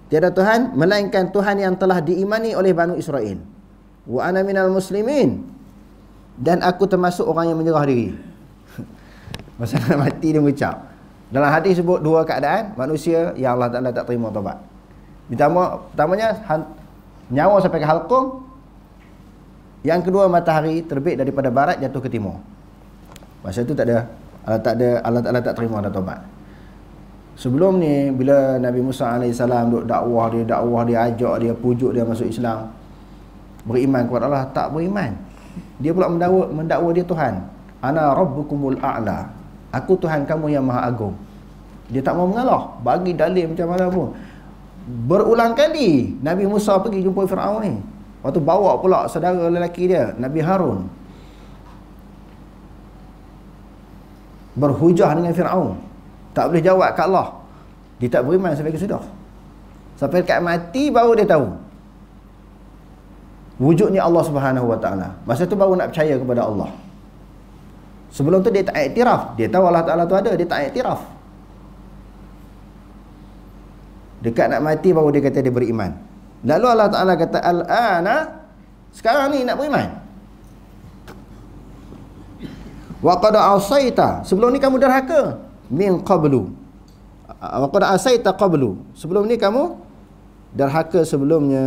Tiada Tuhan melainkan Tuhan yang telah diimani oleh Bani Israel. Wa ana minal muslimin. Dan aku termasuk orang yang menyerah diri. Masa nak mati dia ucap. Dalam hadis sebut dua keadaan manusia yang Allah Taala tak terima taubat. Pertama, pertamanya nyawa sampai ke halqum. Yang kedua matahari terbit daripada barat jatuh ke timur. Masa itu tak ada Allah tak ada Allah Taala tak terima dah taubat. Sebelum ni bila Nabi Musa alaihi salam duk dakwah dia dakwah dia ajak dia pujuk dia masuk Islam beriman kepada Allah tak beriman. Dia pula mendakwa mendakwa dia Tuhan. Ana rabbukumul a'la. Aku Tuhan kamu yang maha agung. Dia tak mau mengalah. Bagi dalil macam mana pun. Berulang kali Nabi Musa pergi jumpa Firaun ni. Waktu bawa pula saudara lelaki dia, Nabi Harun. berhujah dengan Fir'aun tak boleh jawab kat Allah dia tak beriman sampai kesudah sampai dekat mati baru dia tahu wujudnya Allah subhanahu wa ta'ala masa tu baru nak percaya kepada Allah sebelum tu dia tak iktiraf dia tahu Allah ta'ala tu ada dia tak iktiraf dekat nak mati baru dia kata dia beriman lalu Allah ta'ala kata al-ana sekarang ni nak beriman wa qad asaita sebelum ni kamu derhaka min qablu wa qad asaita qablu sebelum ni kamu derhaka sebelumnya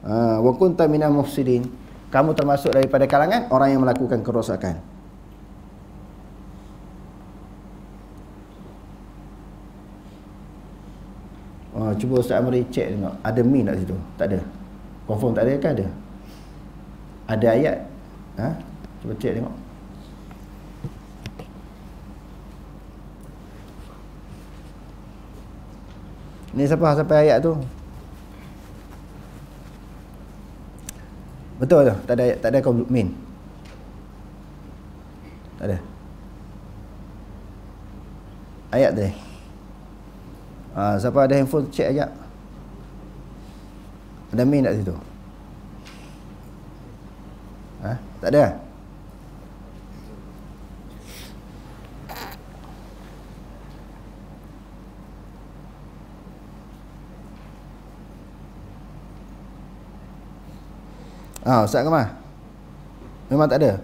ah, wa kunta minal mufsidin kamu termasuk daripada kalangan orang yang melakukan kerosakan Oh, cuba Ustaz Amri cek tengok Ada mi tak situ? Tak ada Confirm tak ada kan ada? Ada ayat? Ha? Cuba cek tengok Ini siapa sampai ayat tu? Betul tu, tak ada tak ada kau min. Tak ada. Ayat tu. Ha, ah, siapa ada handphone check aja. Ada min tak situ? Ha? Tak ada. Ha, Ustaz ke Memang tak ada?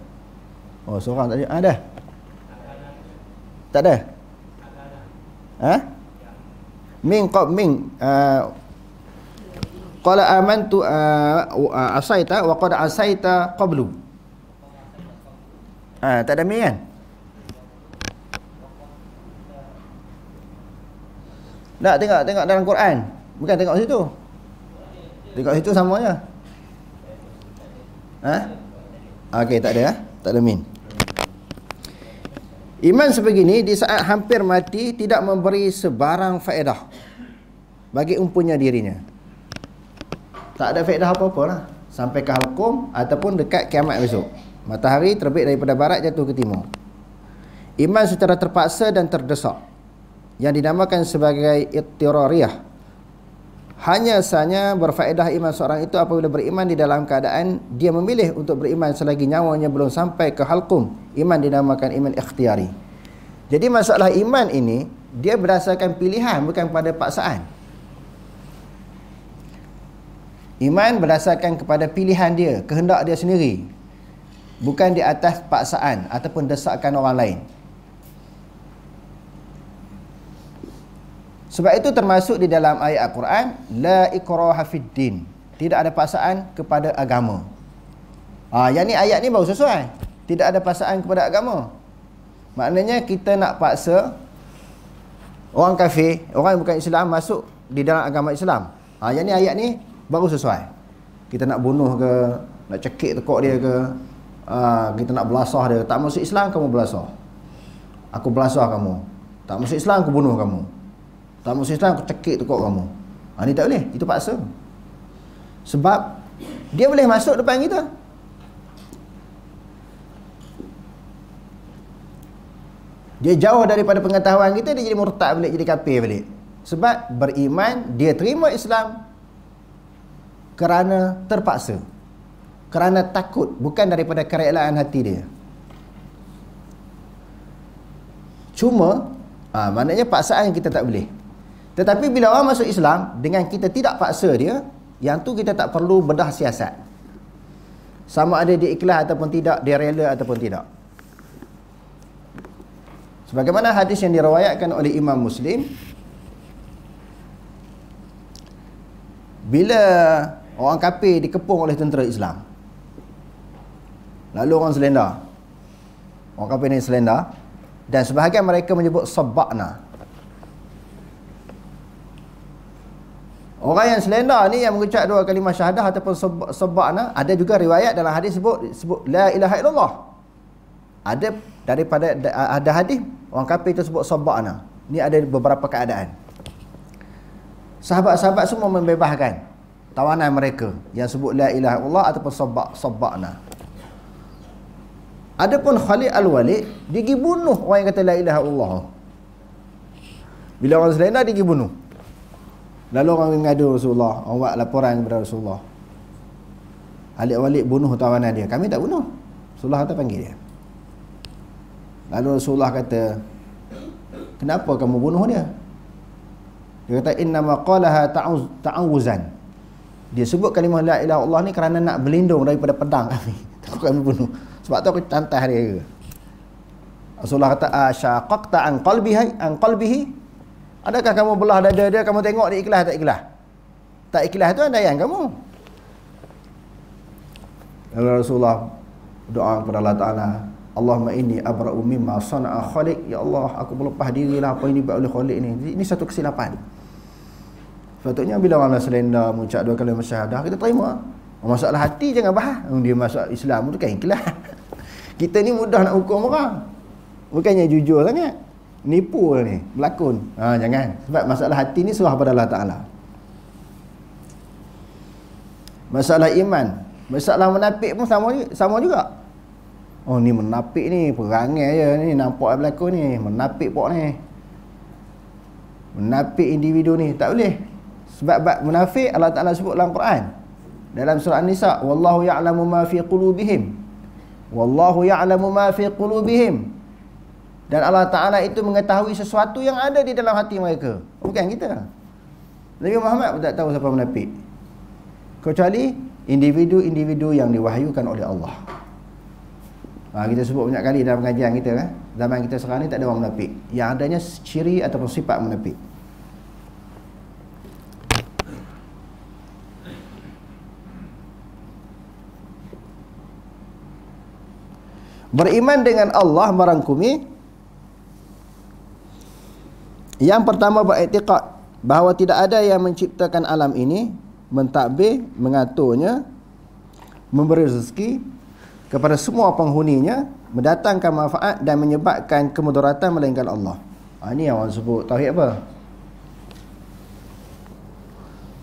Oh, seorang tak ada. Ha, ah, ada? Tak ada? Ha? Ming, kau, Ming. Ah, qala amantu asaita wa qada asaita qablu. Ha, tak ada Ming kan? Tak, tengok, tengok dalam Quran. Bukan tengok situ. Tengok situ sama Ha? Okey, tak ada. Ha? Tak ada min. Iman sebegini, di saat hampir mati, tidak memberi sebarang faedah. Bagi umpunya dirinya. Tak ada faedah apa-apa lah. Sampai ke halkum ataupun dekat kiamat besok. Matahari terbit daripada barat jatuh ke timur. Iman secara terpaksa dan terdesak. Yang dinamakan sebagai itirariah. Hanya sahnya berfaedah iman seorang itu apabila beriman di dalam keadaan dia memilih untuk beriman selagi nyawanya belum sampai ke halkum. Iman dinamakan iman ikhtiari. Jadi masalah iman ini, dia berdasarkan pilihan bukan pada paksaan. Iman berdasarkan kepada pilihan dia, kehendak dia sendiri. Bukan di atas paksaan ataupun desakan orang lain. Sebab itu termasuk di dalam ayat Al-Quran la ikraha fiddin. Tidak ada paksaan kepada agama. Ah, yang ni ayat ni baru sesuai. Tidak ada paksaan kepada agama. Maknanya kita nak paksa orang kafir, orang yang bukan Islam masuk di dalam agama Islam. Ah, yang ni ayat ni baru sesuai. Kita nak bunuh ke, nak cekik tekok dia ke, ah, kita nak belasah dia. Tak masuk Islam kamu belasah. Aku belasah kamu. Tak masuk Islam aku bunuh kamu. Tak masuk Islam aku cekik tekuk kamu. Ha ni tak boleh, itu paksa. Sebab dia boleh masuk depan kita. Dia jauh daripada pengetahuan kita dia jadi murtad balik jadi kafir balik. Sebab beriman dia terima Islam kerana terpaksa. Kerana takut bukan daripada kerelaan hati dia. Cuma ah ha, maknanya paksaan kita tak boleh. Tetapi bila orang masuk Islam dengan kita tidak paksa dia, yang tu kita tak perlu bedah siasat. Sama ada dia ikhlas ataupun tidak, dia rela ataupun tidak. Sebagaimana hadis yang diriwayatkan oleh Imam Muslim bila orang kafir dikepung oleh tentera Islam. Lalu orang selenda. Orang kafir ni selenda dan sebahagian mereka menyebut sabakna. Orang yang selenda ni yang mengucap dua kalimah syahadah ataupun na ada juga riwayat dalam hadis sebut sebut la ilaha illallah. Ada daripada ada hadis orang kafir itu sebut na Ni ada beberapa keadaan. Sahabat-sahabat semua membebaskan tawanan mereka yang sebut la ilaha illallah ataupun sebab sebabnya. Adapun Khalid Al-Walid digibunuh orang yang kata la ilaha illallah. Bila orang selenda digibunuh. Lalu orang mengadu Rasulullah Orang buat laporan kepada Rasulullah Alik walik bunuh tawanan dia Kami tak bunuh Rasulullah kata panggil dia Lalu Rasulullah kata Kenapa kamu bunuh dia? Dia kata innama qalaha ta'awuzan. Dia sebut kalimah la ilaha illallah ni kerana nak berlindung daripada pedang kami. Takut kami bunuh. Sebab tu aku tantah dia. Rasulullah kata asyaqaqta an qalbihi an qalbihi Adakah kamu belah dada dia kamu tengok dia ikhlas tak ikhlas? Tak ikhlas tu yang kamu. Lalu Rasulullah doa kepada Allah Ta'ala Allahumma inni abra'u mimma sana'a khalik Ya Allah aku melepah diri lah apa ini buat oleh khalik ni Ini satu kesilapan Sepatutnya bila orang selendah mengucap dua kali masyadah kita terima Masalah hati jangan bahas Dia masuk Islam tu kan ikhlas Kita ni mudah nak hukum orang Bukannya jujur sangat nipu ni berlakon ha, jangan sebab masalah hati ni serah pada Allah Ta'ala masalah iman masalah menapik pun sama, sama juga oh ni menapik ni perangai je ni nampak berlakon ni menapik pok ni menapik individu ni tak boleh sebab bab munafik Allah Taala sebut dalam Quran dalam surah An-Nisa wallahu ya'lamu ma fi qulubihim wallahu ya'lamu ma fi qulubihim dan Allah Ta'ala itu mengetahui sesuatu yang ada di dalam hati mereka. Bukan kita. Nabi Muhammad pun tak tahu siapa menepik. Kecuali individu-individu yang diwahyukan oleh Allah. Ha, kita sebut banyak kali dalam pengajian kita. Eh? Zaman kita sekarang ni tak ada orang menepik. Yang adanya ciri atau sifat menepik. Beriman dengan Allah merangkumi yang pertama beriktikad bahawa tidak ada yang menciptakan alam ini, mentakbir, mengaturnya, memberi rezeki kepada semua penghuninya, mendatangkan manfaat dan menyebabkan kemudaratan melainkan Allah. Ha, ini yang orang sebut tauhid apa?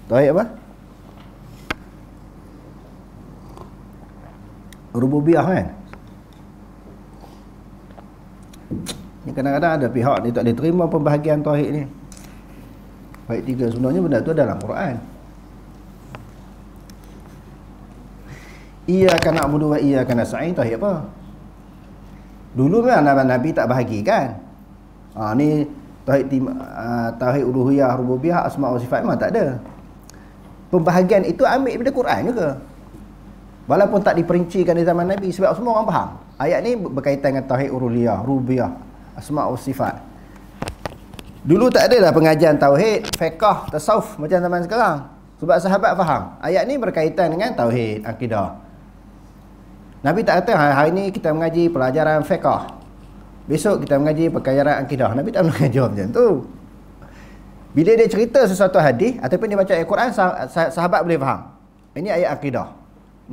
Tauhid apa? Rububiyah kan? Thank you. Ini kadang-kadang ada pihak ni tak diterima pembahagian tauhid ni. Baik tiga sebenarnya benda tu ada dalam Quran. Ia akan nak budu ia akan nak sa'i tauhid apa? Dulu kan anak Nabi tak bahagikan. Ha, ni tauhid tim ha, tauhid uluhiyah rububiyah asma wa sifat memang tak ada. Pembahagian itu ambil daripada Quran juga. Walaupun tak diperincikan di zaman Nabi sebab semua orang faham. Ayat ni berkaitan dengan tauhid uluhiyah rububiyah asma wa sifat. Dulu tak ada lah pengajian tauhid, fiqh, tasawuf macam zaman sekarang. Sebab sahabat faham. Ayat ni berkaitan dengan tauhid, akidah. Nabi tak kata ha, hari ini kita mengaji pelajaran fiqh. Besok kita mengaji pelajaran akidah. Nabi tak jawab macam tu. Bila dia cerita sesuatu hadis ataupun dia baca Al-Quran sahabat boleh faham. Ini ayat akidah.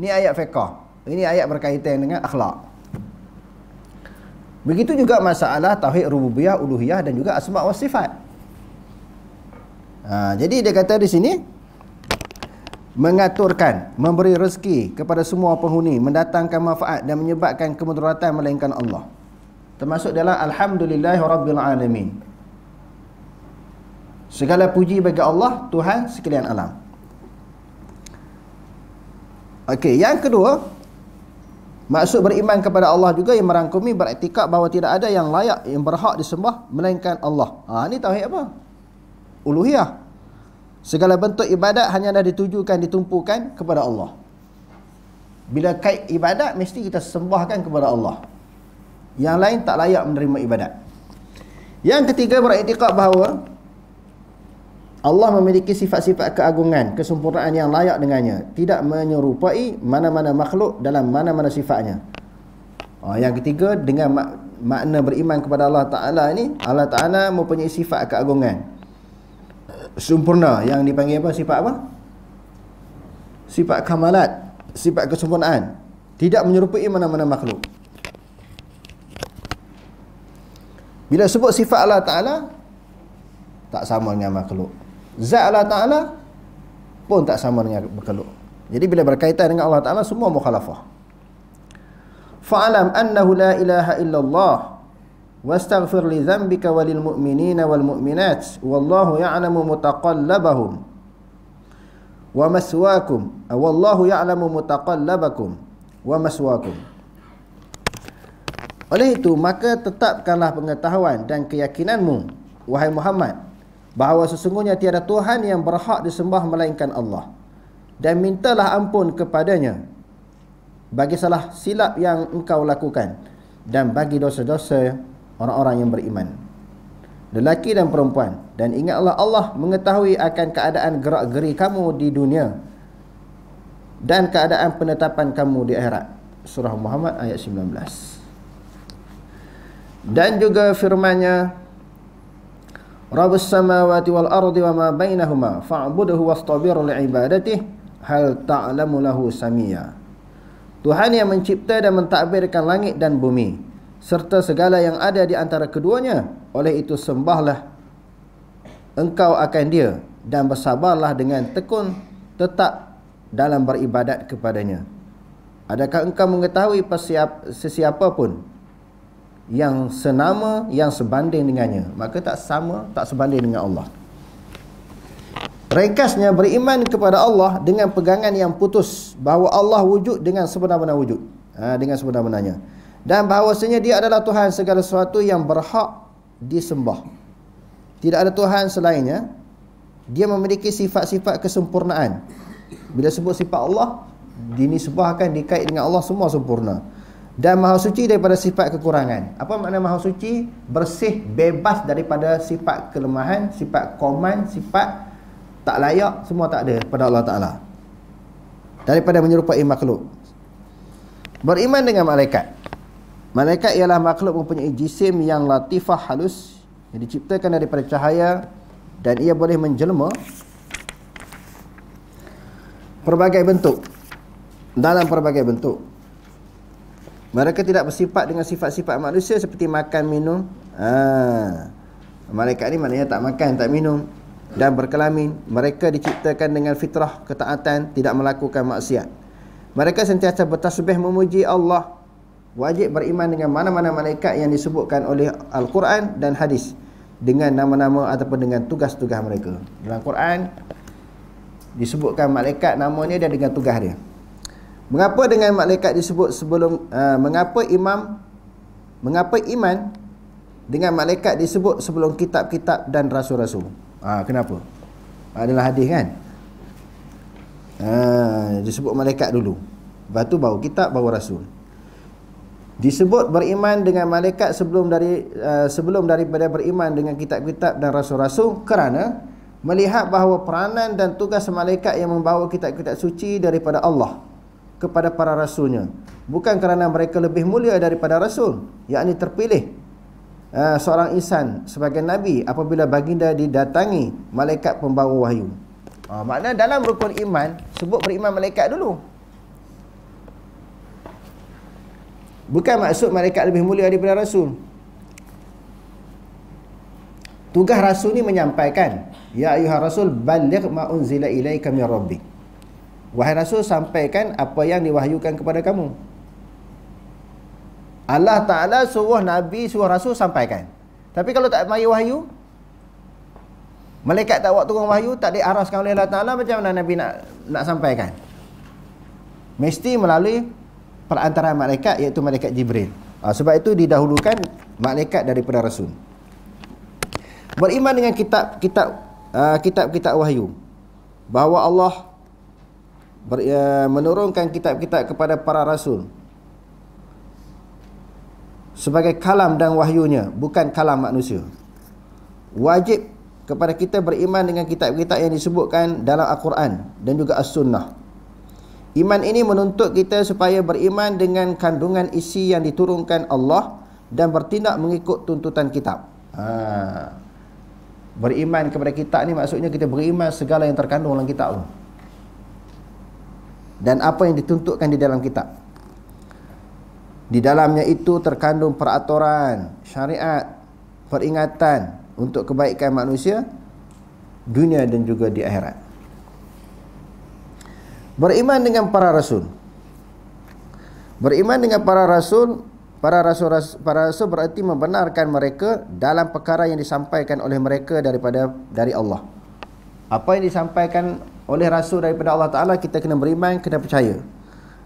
Ini ayat fiqh. Ini ayat berkaitan dengan akhlak. Begitu juga masalah tauhid rububiyah, uluhiyah dan juga asma wa sifat. Ha, jadi dia kata di sini mengaturkan, memberi rezeki kepada semua penghuni, mendatangkan manfaat dan menyebabkan kemudaratan melainkan Allah. Termasuk dalam alhamdulillah rabbil alamin. Segala puji bagi Allah Tuhan sekalian alam. Okey, yang kedua, Maksud beriman kepada Allah juga yang merangkumi beriktikad bahawa tidak ada yang layak yang berhak disembah melainkan Allah. Ha ni tauhid apa? Uluhiyah. Segala bentuk ibadat hanya dah ditujukan ditumpukan kepada Allah. Bila kait ibadat mesti kita sembahkan kepada Allah. Yang lain tak layak menerima ibadat. Yang ketiga beriktikad bahawa Allah memiliki sifat-sifat keagungan, kesempurnaan yang layak dengannya. Tidak menyerupai mana-mana makhluk dalam mana-mana sifatnya. Ah, yang ketiga, dengan makna beriman kepada Allah Ta'ala ini, Allah Ta'ala mempunyai sifat keagungan. Sempurna, yang dipanggil apa? Sifat apa? Sifat kamalat, sifat kesempurnaan. Tidak menyerupai mana-mana makhluk. Bila sebut sifat Allah Ta'ala, tak sama dengan makhluk zat Allah Ta'ala pun tak sama dengan makhluk. Jadi bila berkaitan dengan Allah Ta'ala, semua mukhalafah. Fa'alam annahu la ilaha illallah wa astaghfir li zambika walil mu'minina wal mu'minat wallahu ya'lamu mutaqallabahum wa maswakum wallahu ya'lamu mutaqallabakum wa oleh itu maka tetapkanlah pengetahuan dan keyakinanmu wahai Muhammad bahawa sesungguhnya tiada Tuhan yang berhak disembah melainkan Allah. Dan mintalah ampun kepadanya bagi salah silap yang engkau lakukan dan bagi dosa-dosa orang-orang yang beriman. Lelaki dan perempuan dan ingatlah Allah mengetahui akan keadaan gerak-geri kamu di dunia dan keadaan penetapan kamu di akhirat. Surah Muhammad ayat 19. Dan juga firman-Nya Rabb samawati wal ardi wa ma bainahuma fa'budhu wastabir li ibadatihi hal ta'lamu lahu samia Tuhan yang mencipta dan mentadbirkan langit dan bumi serta segala yang ada di antara keduanya oleh itu sembahlah engkau akan dia dan bersabarlah dengan tekun tetap dalam beribadat kepadanya Adakah engkau mengetahui persiap, sesiapa pun yang senama yang sebanding dengannya maka tak sama tak sebanding dengan Allah Ringkasnya beriman kepada Allah dengan pegangan yang putus bahawa Allah wujud dengan sebenar-benar wujud ha, dengan sebenar-benarnya dan bahawasanya dia adalah Tuhan segala sesuatu yang berhak disembah tidak ada Tuhan selainnya dia memiliki sifat-sifat kesempurnaan bila sebut sifat Allah dinisbahkan dikait dengan Allah semua sempurna dan maha suci daripada sifat kekurangan. Apa makna maha suci? Bersih, bebas daripada sifat kelemahan, sifat koman, sifat tak layak, semua tak ada pada Allah Taala. Daripada menyerupai makhluk. Beriman dengan malaikat. Malaikat ialah makhluk mempunyai jisim yang latifah halus yang diciptakan daripada cahaya dan ia boleh menjelma perbagai bentuk dalam perbagai bentuk mereka tidak bersifat dengan sifat-sifat manusia seperti makan, minum. Ha. Malaikat ni maknanya tak makan, tak minum dan berkelamin. Mereka diciptakan dengan fitrah ketaatan, tidak melakukan maksiat. Mereka sentiasa bertasbih memuji Allah. Wajib beriman dengan mana-mana malaikat yang disebutkan oleh Al-Quran dan hadis dengan nama-nama ataupun dengan tugas-tugas mereka. Dalam Al Quran disebutkan malaikat namanya dan dengan tugas dia. Mengapa dengan malaikat disebut sebelum uh, mengapa imam mengapa iman dengan malaikat disebut sebelum kitab-kitab dan rasul-rasul? Ah -rasul? uh, kenapa? Ah, adalah hadis kan? Uh, disebut malaikat dulu. Lepas tu baru kitab baru rasul. Disebut beriman dengan malaikat sebelum dari uh, sebelum daripada beriman dengan kitab-kitab dan rasul-rasul kerana melihat bahawa peranan dan tugas malaikat yang membawa kitab-kitab suci daripada Allah kepada para rasulnya bukan kerana mereka lebih mulia daripada rasul yakni terpilih uh, seorang insan sebagai nabi apabila baginda didatangi malaikat pembawa wahyu uh, makna dalam rukun iman sebut beriman malaikat dulu bukan maksud malaikat lebih mulia daripada rasul tugas rasul ni menyampaikan ya ayuhar rasul balligh ma unzila ilaika min rabbika Wahai Rasul sampaikan apa yang diwahyukan kepada kamu Allah Ta'ala suruh Nabi suruh Rasul sampaikan Tapi kalau tak mari wahyu Malaikat tak buat turun wahyu Tak diaraskan oleh Allah Ta'ala Macam mana Nabi nak nak sampaikan Mesti melalui perantara malaikat Iaitu malaikat Jibril ah, Sebab itu didahulukan malaikat daripada Rasul Beriman dengan kitab-kitab ah, kitab-kitab wahyu bahawa Allah Ya, menurunkan kitab-kitab kepada para rasul sebagai kalam dan wahyunya bukan kalam manusia wajib kepada kita beriman dengan kitab-kitab yang disebutkan dalam al-Quran dan juga as-sunnah iman ini menuntut kita supaya beriman dengan kandungan isi yang diturunkan Allah dan bertindak mengikut tuntutan kitab ha. beriman kepada kitab ni maksudnya kita beriman segala yang terkandung dalam kitab tu dan apa yang dituntutkan di dalam kitab di dalamnya itu terkandung peraturan, syariat, peringatan untuk kebaikan manusia dunia dan juga di akhirat. Beriman dengan para rasul. Beriman dengan para rasul, para rasul para rasul berarti membenarkan mereka dalam perkara yang disampaikan oleh mereka daripada dari Allah. Apa yang disampaikan oleh rasul daripada Allah Taala kita kena beriman kena percaya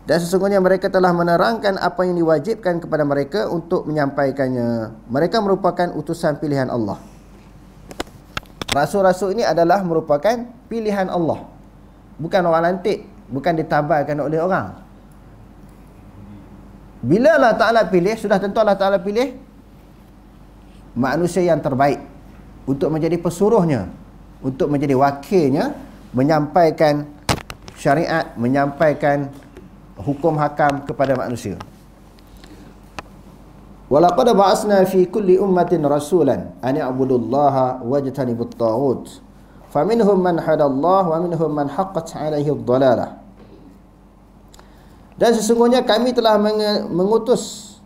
dan sesungguhnya mereka telah menerangkan apa yang diwajibkan kepada mereka untuk menyampaikannya mereka merupakan utusan pilihan Allah rasul-rasul ini adalah merupakan pilihan Allah bukan orang lantik bukan ditabalkan oleh orang bila Allah Ta'ala pilih, sudah tentu Allah Ta'ala pilih manusia yang terbaik untuk menjadi pesuruhnya, untuk menjadi wakilnya menyampaikan syariat, menyampaikan hukum hakam kepada manusia. Walaqad ba'asna fi kulli ummatin rasulan an ya'budu Allah wa yajtanibu Faminhum man hada Allah wa minhum man haqqat 'alaihi ad Dan sesungguhnya kami telah mengutus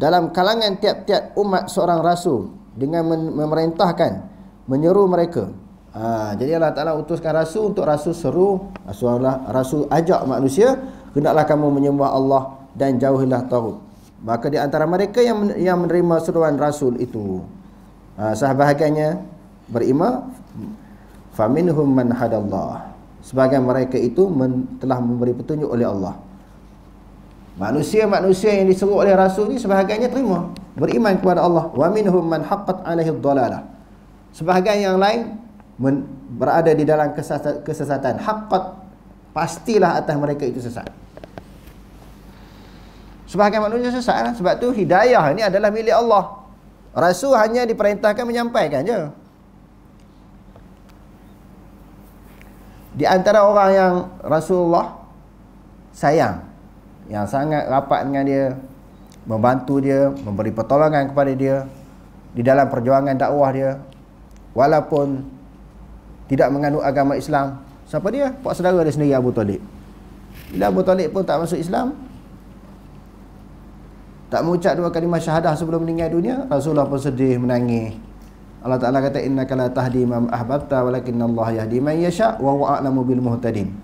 dalam kalangan tiap-tiap umat seorang rasul dengan memerintahkan menyeru mereka Ha, jadi Allah Ta'ala utuskan Rasul untuk Rasul seru Rasul, Rasul ajak manusia Kenaklah kamu menyembah Allah dan jauhilah Tauhud Maka di antara mereka yang, yang menerima seruan Rasul itu ha, Sahabahagiannya beriman Faminhum man hadallah Sebagian mereka itu men, telah memberi petunjuk oleh Allah Manusia-manusia yang diseru oleh Rasul ini sebahagiannya terima Beriman kepada Allah Waminhum man haqqat alaihi dhalalah Sebahagian yang lain men, berada di dalam kesesat, kesesatan hakat pastilah atas mereka itu sesat sebahagian manusia sesat lah. sebab tu hidayah ni adalah milik Allah rasul hanya diperintahkan menyampaikan je di antara orang yang Rasulullah sayang yang sangat rapat dengan dia membantu dia memberi pertolongan kepada dia di dalam perjuangan dakwah dia walaupun tidak mengandung agama Islam siapa dia? pak saudara dia sendiri Abu Talib bila Abu Talib pun tak masuk Islam tak mengucap dua kalimah syahadah sebelum meninggal dunia Rasulullah pun sedih menangis Allah Taala kata innaka la tahdi man ahbabta walakinna Allah yahdi man yasha wa huwa bil muhtadin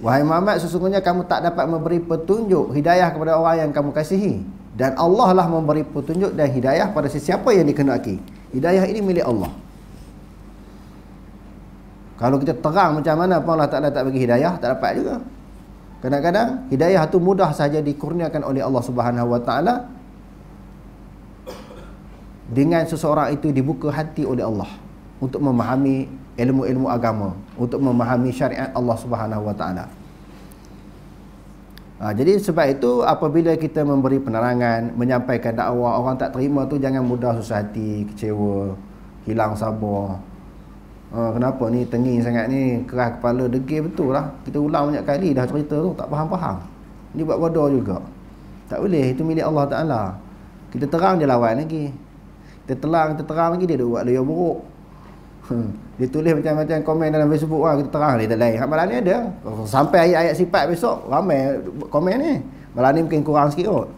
Wahai Muhammad sesungguhnya kamu tak dapat memberi petunjuk hidayah kepada orang yang kamu kasihi dan Allah lah memberi petunjuk dan hidayah pada sesiapa yang dikenaki. Hidayah ini milik Allah. Kalau kita terang macam mana pun Allah Ta'ala tak bagi hidayah, tak dapat juga. Kadang-kadang hidayah itu mudah saja dikurniakan oleh Allah Subhanahu Wa dengan seseorang itu dibuka hati oleh Allah untuk memahami ilmu-ilmu agama, untuk memahami syariat Allah Subhanahu Wa Ha, jadi sebab itu apabila kita memberi penerangan, menyampaikan dakwah, orang tak terima tu jangan mudah susah hati, kecewa, hilang sabar. Ha, kenapa ni tenging sangat ni, kerah kepala degil betul lah. Kita ulang banyak kali dah cerita tu, tak faham-faham. Ini buat bodoh juga. Tak boleh, itu milik Allah Ta'ala. Kita terang dia lawan lagi. Kita terang, kita terang lagi dia buat loya buruk. Hmm. Dia tulis macam-macam komen dalam Facebook lah. Kita terang dia tak lain. Hak ni ada. Sampai ayat-ayat sifat besok, ramai komen ni. Malam ni mungkin kurang sikit kot.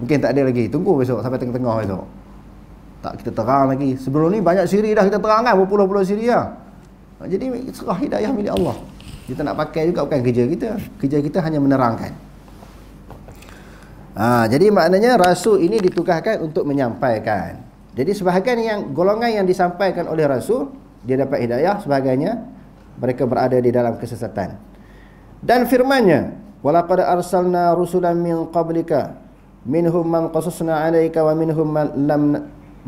Mungkin tak ada lagi. Tunggu besok sampai tengah-tengah besok. Tak kita terang lagi. Sebelum ni banyak siri dah kita terang kan. Berpuluh-puluh siri lah. Jadi serah hidayah milik Allah. Kita nak pakai juga bukan kerja kita. Kerja kita hanya menerangkan. Ha, jadi maknanya rasul ini ditugaskan untuk menyampaikan. Jadi sebahagian yang golongan yang disampaikan oleh rasul dia dapat hidayah sebagainya mereka berada di dalam kesesatan dan firman-Nya walaqad arsalna rusulan min qablika minhum man qasasna alayka wa minhum man lam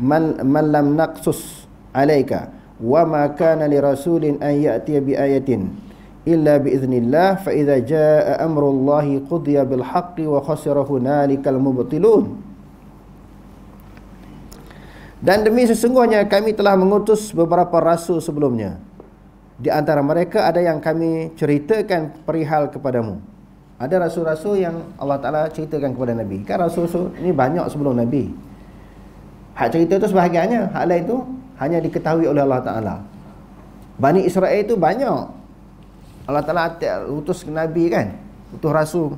man, man lam naqsus alayka wa ma kana li rasulin an ya'ti bi ayatin illa bi idznillah fa idza jaa amrullahi qudiya bil haqqi wa khasira hunalikal mubtilun dan demi sesungguhnya kami telah mengutus beberapa rasul sebelumnya. Di antara mereka ada yang kami ceritakan perihal kepadamu. Ada rasul-rasul yang Allah Ta'ala ceritakan kepada Nabi. Kan rasul-rasul ini banyak sebelum Nabi. Hak cerita itu sebahagiannya. Hak lain itu hanya diketahui oleh Allah Ta'ala. Bani Israel itu banyak. Allah Ta'ala utus Nabi kan. Utus rasul.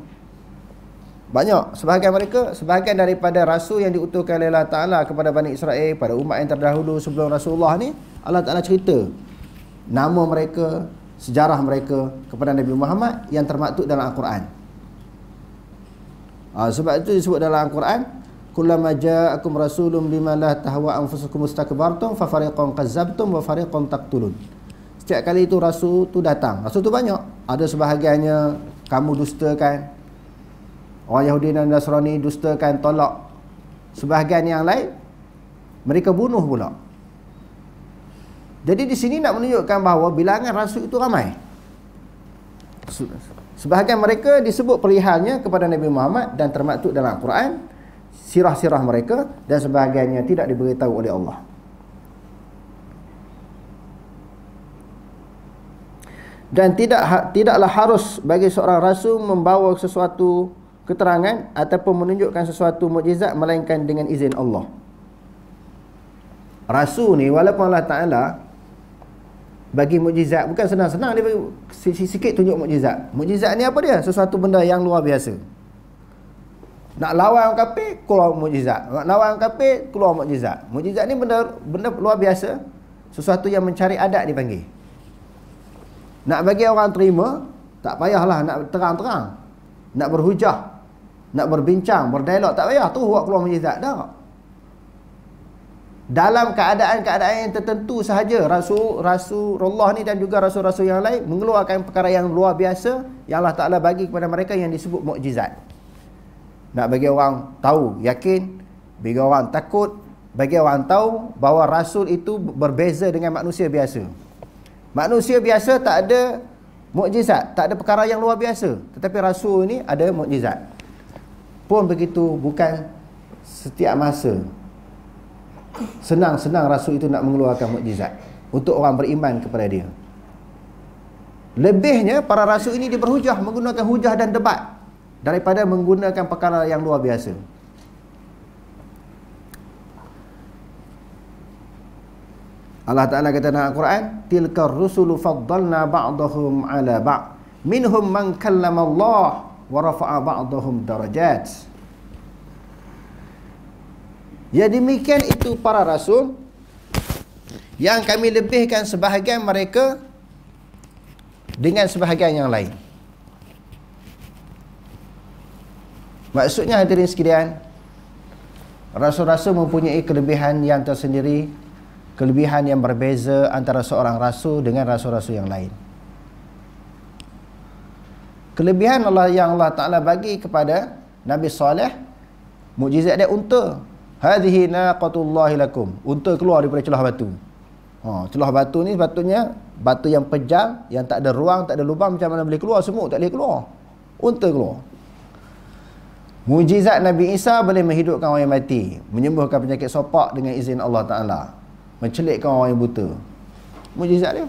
Banyak sebahagian mereka, sebahagian daripada rasul yang diutuskan oleh Allah Ta'ala kepada Bani Israel, pada umat yang terdahulu sebelum Rasulullah ni, Allah Ta'ala cerita nama mereka, sejarah mereka kepada Nabi Muhammad yang termaktub dalam Al-Quran. Ha, sebab itu disebut dalam Al-Quran, Kullama ja'akum rasulum lima lah tahwa anfusukum ustakbartum fa fariqan kazzabtum wa fariqan taqtulun. Setiap kali itu rasul tu datang. Rasul tu banyak. Ada sebahagiannya kamu dustakan, Orang Yahudi dan Nasrani dustakan tolak sebahagian yang lain mereka bunuh pula. Jadi di sini nak menunjukkan bahawa bilangan rasul itu ramai. Sebahagian mereka disebut perihalnya kepada Nabi Muhammad dan termaktub dalam Al-Quran, sirah-sirah mereka dan sebahagiannya tidak diberitahu oleh Allah. Dan tidak ha-, tidaklah harus bagi seorang rasul membawa sesuatu keterangan ataupun menunjukkan sesuatu mukjizat melainkan dengan izin Allah. Rasul ni walaupun Allah Taala bagi mukjizat bukan senang-senang dia bagi sikit tunjuk mukjizat. Mukjizat ni apa dia? Sesuatu benda yang luar biasa. Nak lawan orang kafir keluar mukjizat. Nak lawan orang kafir keluar mukjizat. Mukjizat ni benda benda luar biasa. Sesuatu yang mencari adat dipanggil. Nak bagi orang terima tak payahlah nak terang-terang. Nak berhujah nak berbincang, berdialog tak payah tu buat keluar mujizat dah. Dalam keadaan-keadaan yang tertentu sahaja rasul rasulullah ni dan juga rasul-rasul yang lain mengeluarkan perkara yang luar biasa yang Allah Taala bagi kepada mereka yang disebut mukjizat. Nak bagi orang tahu, yakin, bagi orang takut, bagi orang tahu bahawa rasul itu berbeza dengan manusia biasa. Manusia biasa tak ada mukjizat, tak ada perkara yang luar biasa, tetapi rasul ni ada mukjizat pun begitu bukan setiap masa senang-senang rasul itu nak mengeluarkan mukjizat untuk orang beriman kepada dia lebihnya para rasul ini diperhujah menggunakan hujah dan debat daripada menggunakan perkara yang luar biasa Allah Taala kata dalam Al-Quran tilkar rusulu faddalna ba'dahum ala ba' minhum man kallama Allah wa rafa'a ba'dahum darajat. Ya demikian itu para rasul yang kami lebihkan sebahagian mereka dengan sebahagian yang lain. Maksudnya hadirin sekalian, rasul-rasul mempunyai kelebihan yang tersendiri, kelebihan yang berbeza antara seorang rasul dengan rasul-rasul yang lain kelebihan Allah yang Allah Taala bagi kepada Nabi Saleh mukjizat dia unta hadhihi naqatullahi lakum unta keluar daripada celah batu ha celah batu ni sepatutnya batu yang pejal yang tak ada ruang tak ada lubang macam mana boleh keluar semua tak boleh keluar unta keluar mukjizat Nabi Isa boleh menghidupkan orang yang mati menyembuhkan penyakit sopak dengan izin Allah Taala mencelikkan orang yang buta mukjizat dia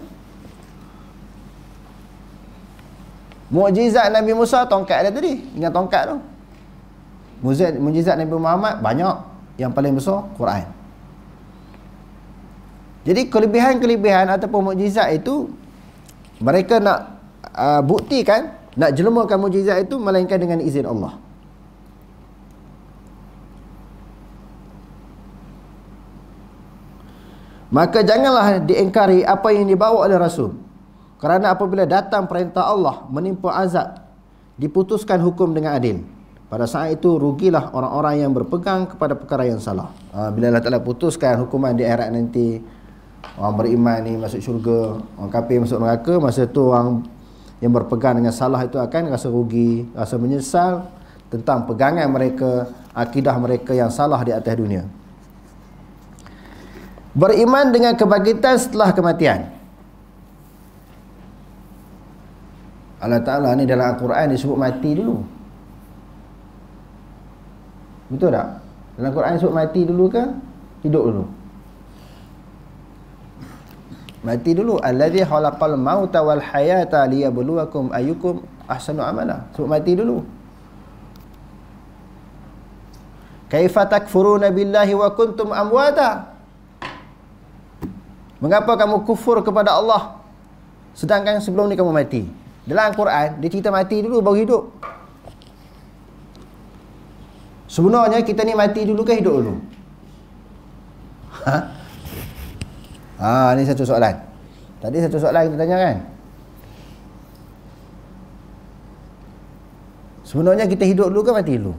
Mukjizat Nabi Musa tongkat ada tadi dengan tongkat tu. Mukjizat mukjizat Nabi Muhammad banyak, yang paling besar Quran. Jadi kelebihan-kelebihan ataupun mukjizat itu mereka nak uh, buktikan, nak jelmakan mukjizat itu melainkan dengan izin Allah. Maka janganlah diingkari apa yang dibawa oleh Rasul. Kerana apabila datang perintah Allah menimpa azab, diputuskan hukum dengan adil. Pada saat itu rugilah orang-orang yang berpegang kepada perkara yang salah. Ha, bila Allah Ta'ala putuskan hukuman di akhirat nanti, orang beriman ni masuk syurga, orang kafir masuk neraka, masa tu orang yang berpegang dengan salah itu akan rasa rugi, rasa menyesal tentang pegangan mereka, akidah mereka yang salah di atas dunia. Beriman dengan kebangkitan setelah kematian. Allah Ta'ala ni dalam Al-Quran dia disebut mati dulu betul tak? dalam Al-Quran disebut mati dulu ke? hidup dulu mati dulu alladhi halaqal mauta wal hayata liyabluwakum ayukum ahsanu amala sebut mati dulu kaifa takfuruna billahi wa kuntum amwata mengapa kamu kufur kepada Allah sedangkan sebelum ni kamu mati dalam Quran, dia cerita mati dulu baru hidup. Sebenarnya kita ni mati dulu ke hidup dulu? Ha? Ha, ni satu soalan. Tadi satu soalan kita tanya kan? Sebenarnya kita hidup dulu ke mati dulu?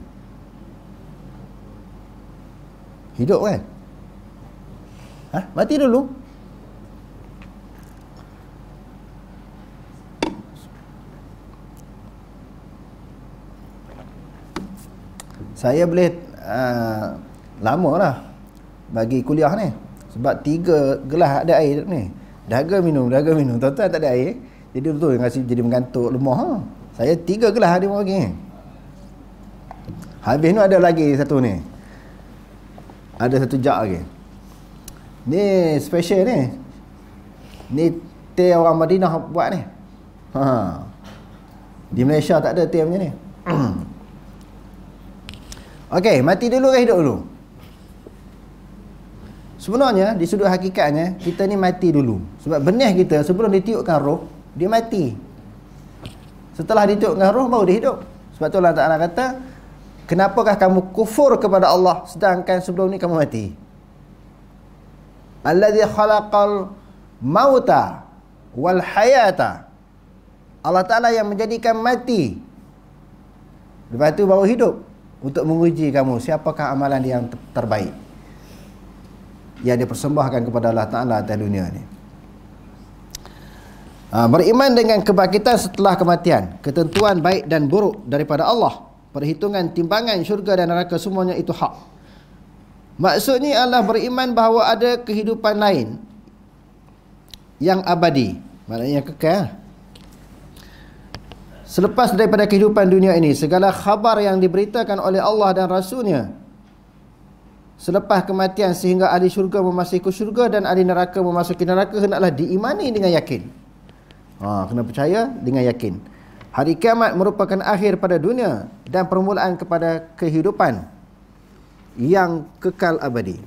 Hidup kan? Ha? Mati dulu. saya boleh uh, ah, lama lah bagi kuliah ni sebab tiga gelas ada air ni dahaga minum dahaga minum tuan-tuan tak ada air jadi betul yang kasi jadi mengantuk lemah ha? saya tiga gelas hari bagi ni habis ni ada lagi satu ni ada satu jak lagi ni special ni ni teh orang Madinah buat ni ha. di Malaysia tak ada teh macam ni Okey, mati dulu ke hidup dulu? Sebenarnya, di sudut hakikatnya, kita ni mati dulu. Sebab benih kita sebelum ditiupkan roh, dia mati. Setelah ditiupkan roh, baru dia hidup. Sebab tu Allah Ta'ala kata, kenapakah kamu kufur kepada Allah sedangkan sebelum ni kamu mati? Alladhi khalaqal mauta wal hayata. Allah Ta'ala yang menjadikan mati. Lepas tu baru hidup untuk menguji kamu siapakah amalan yang terbaik yang persembahkan kepada Allah Ta'ala atas dunia ini. Ah, beriman dengan kebangkitan setelah kematian, ketentuan baik dan buruk daripada Allah, perhitungan timbangan syurga dan neraka semuanya itu hak. Maksudnya Allah beriman bahawa ada kehidupan lain yang abadi. Maknanya kekal selepas daripada kehidupan dunia ini segala khabar yang diberitakan oleh Allah dan rasulnya selepas kematian sehingga ahli syurga memasuki syurga dan ahli neraka memasuki neraka hendaklah diimani dengan yakin ha kena percaya dengan yakin hari kiamat merupakan akhir pada dunia dan permulaan kepada kehidupan yang kekal abadi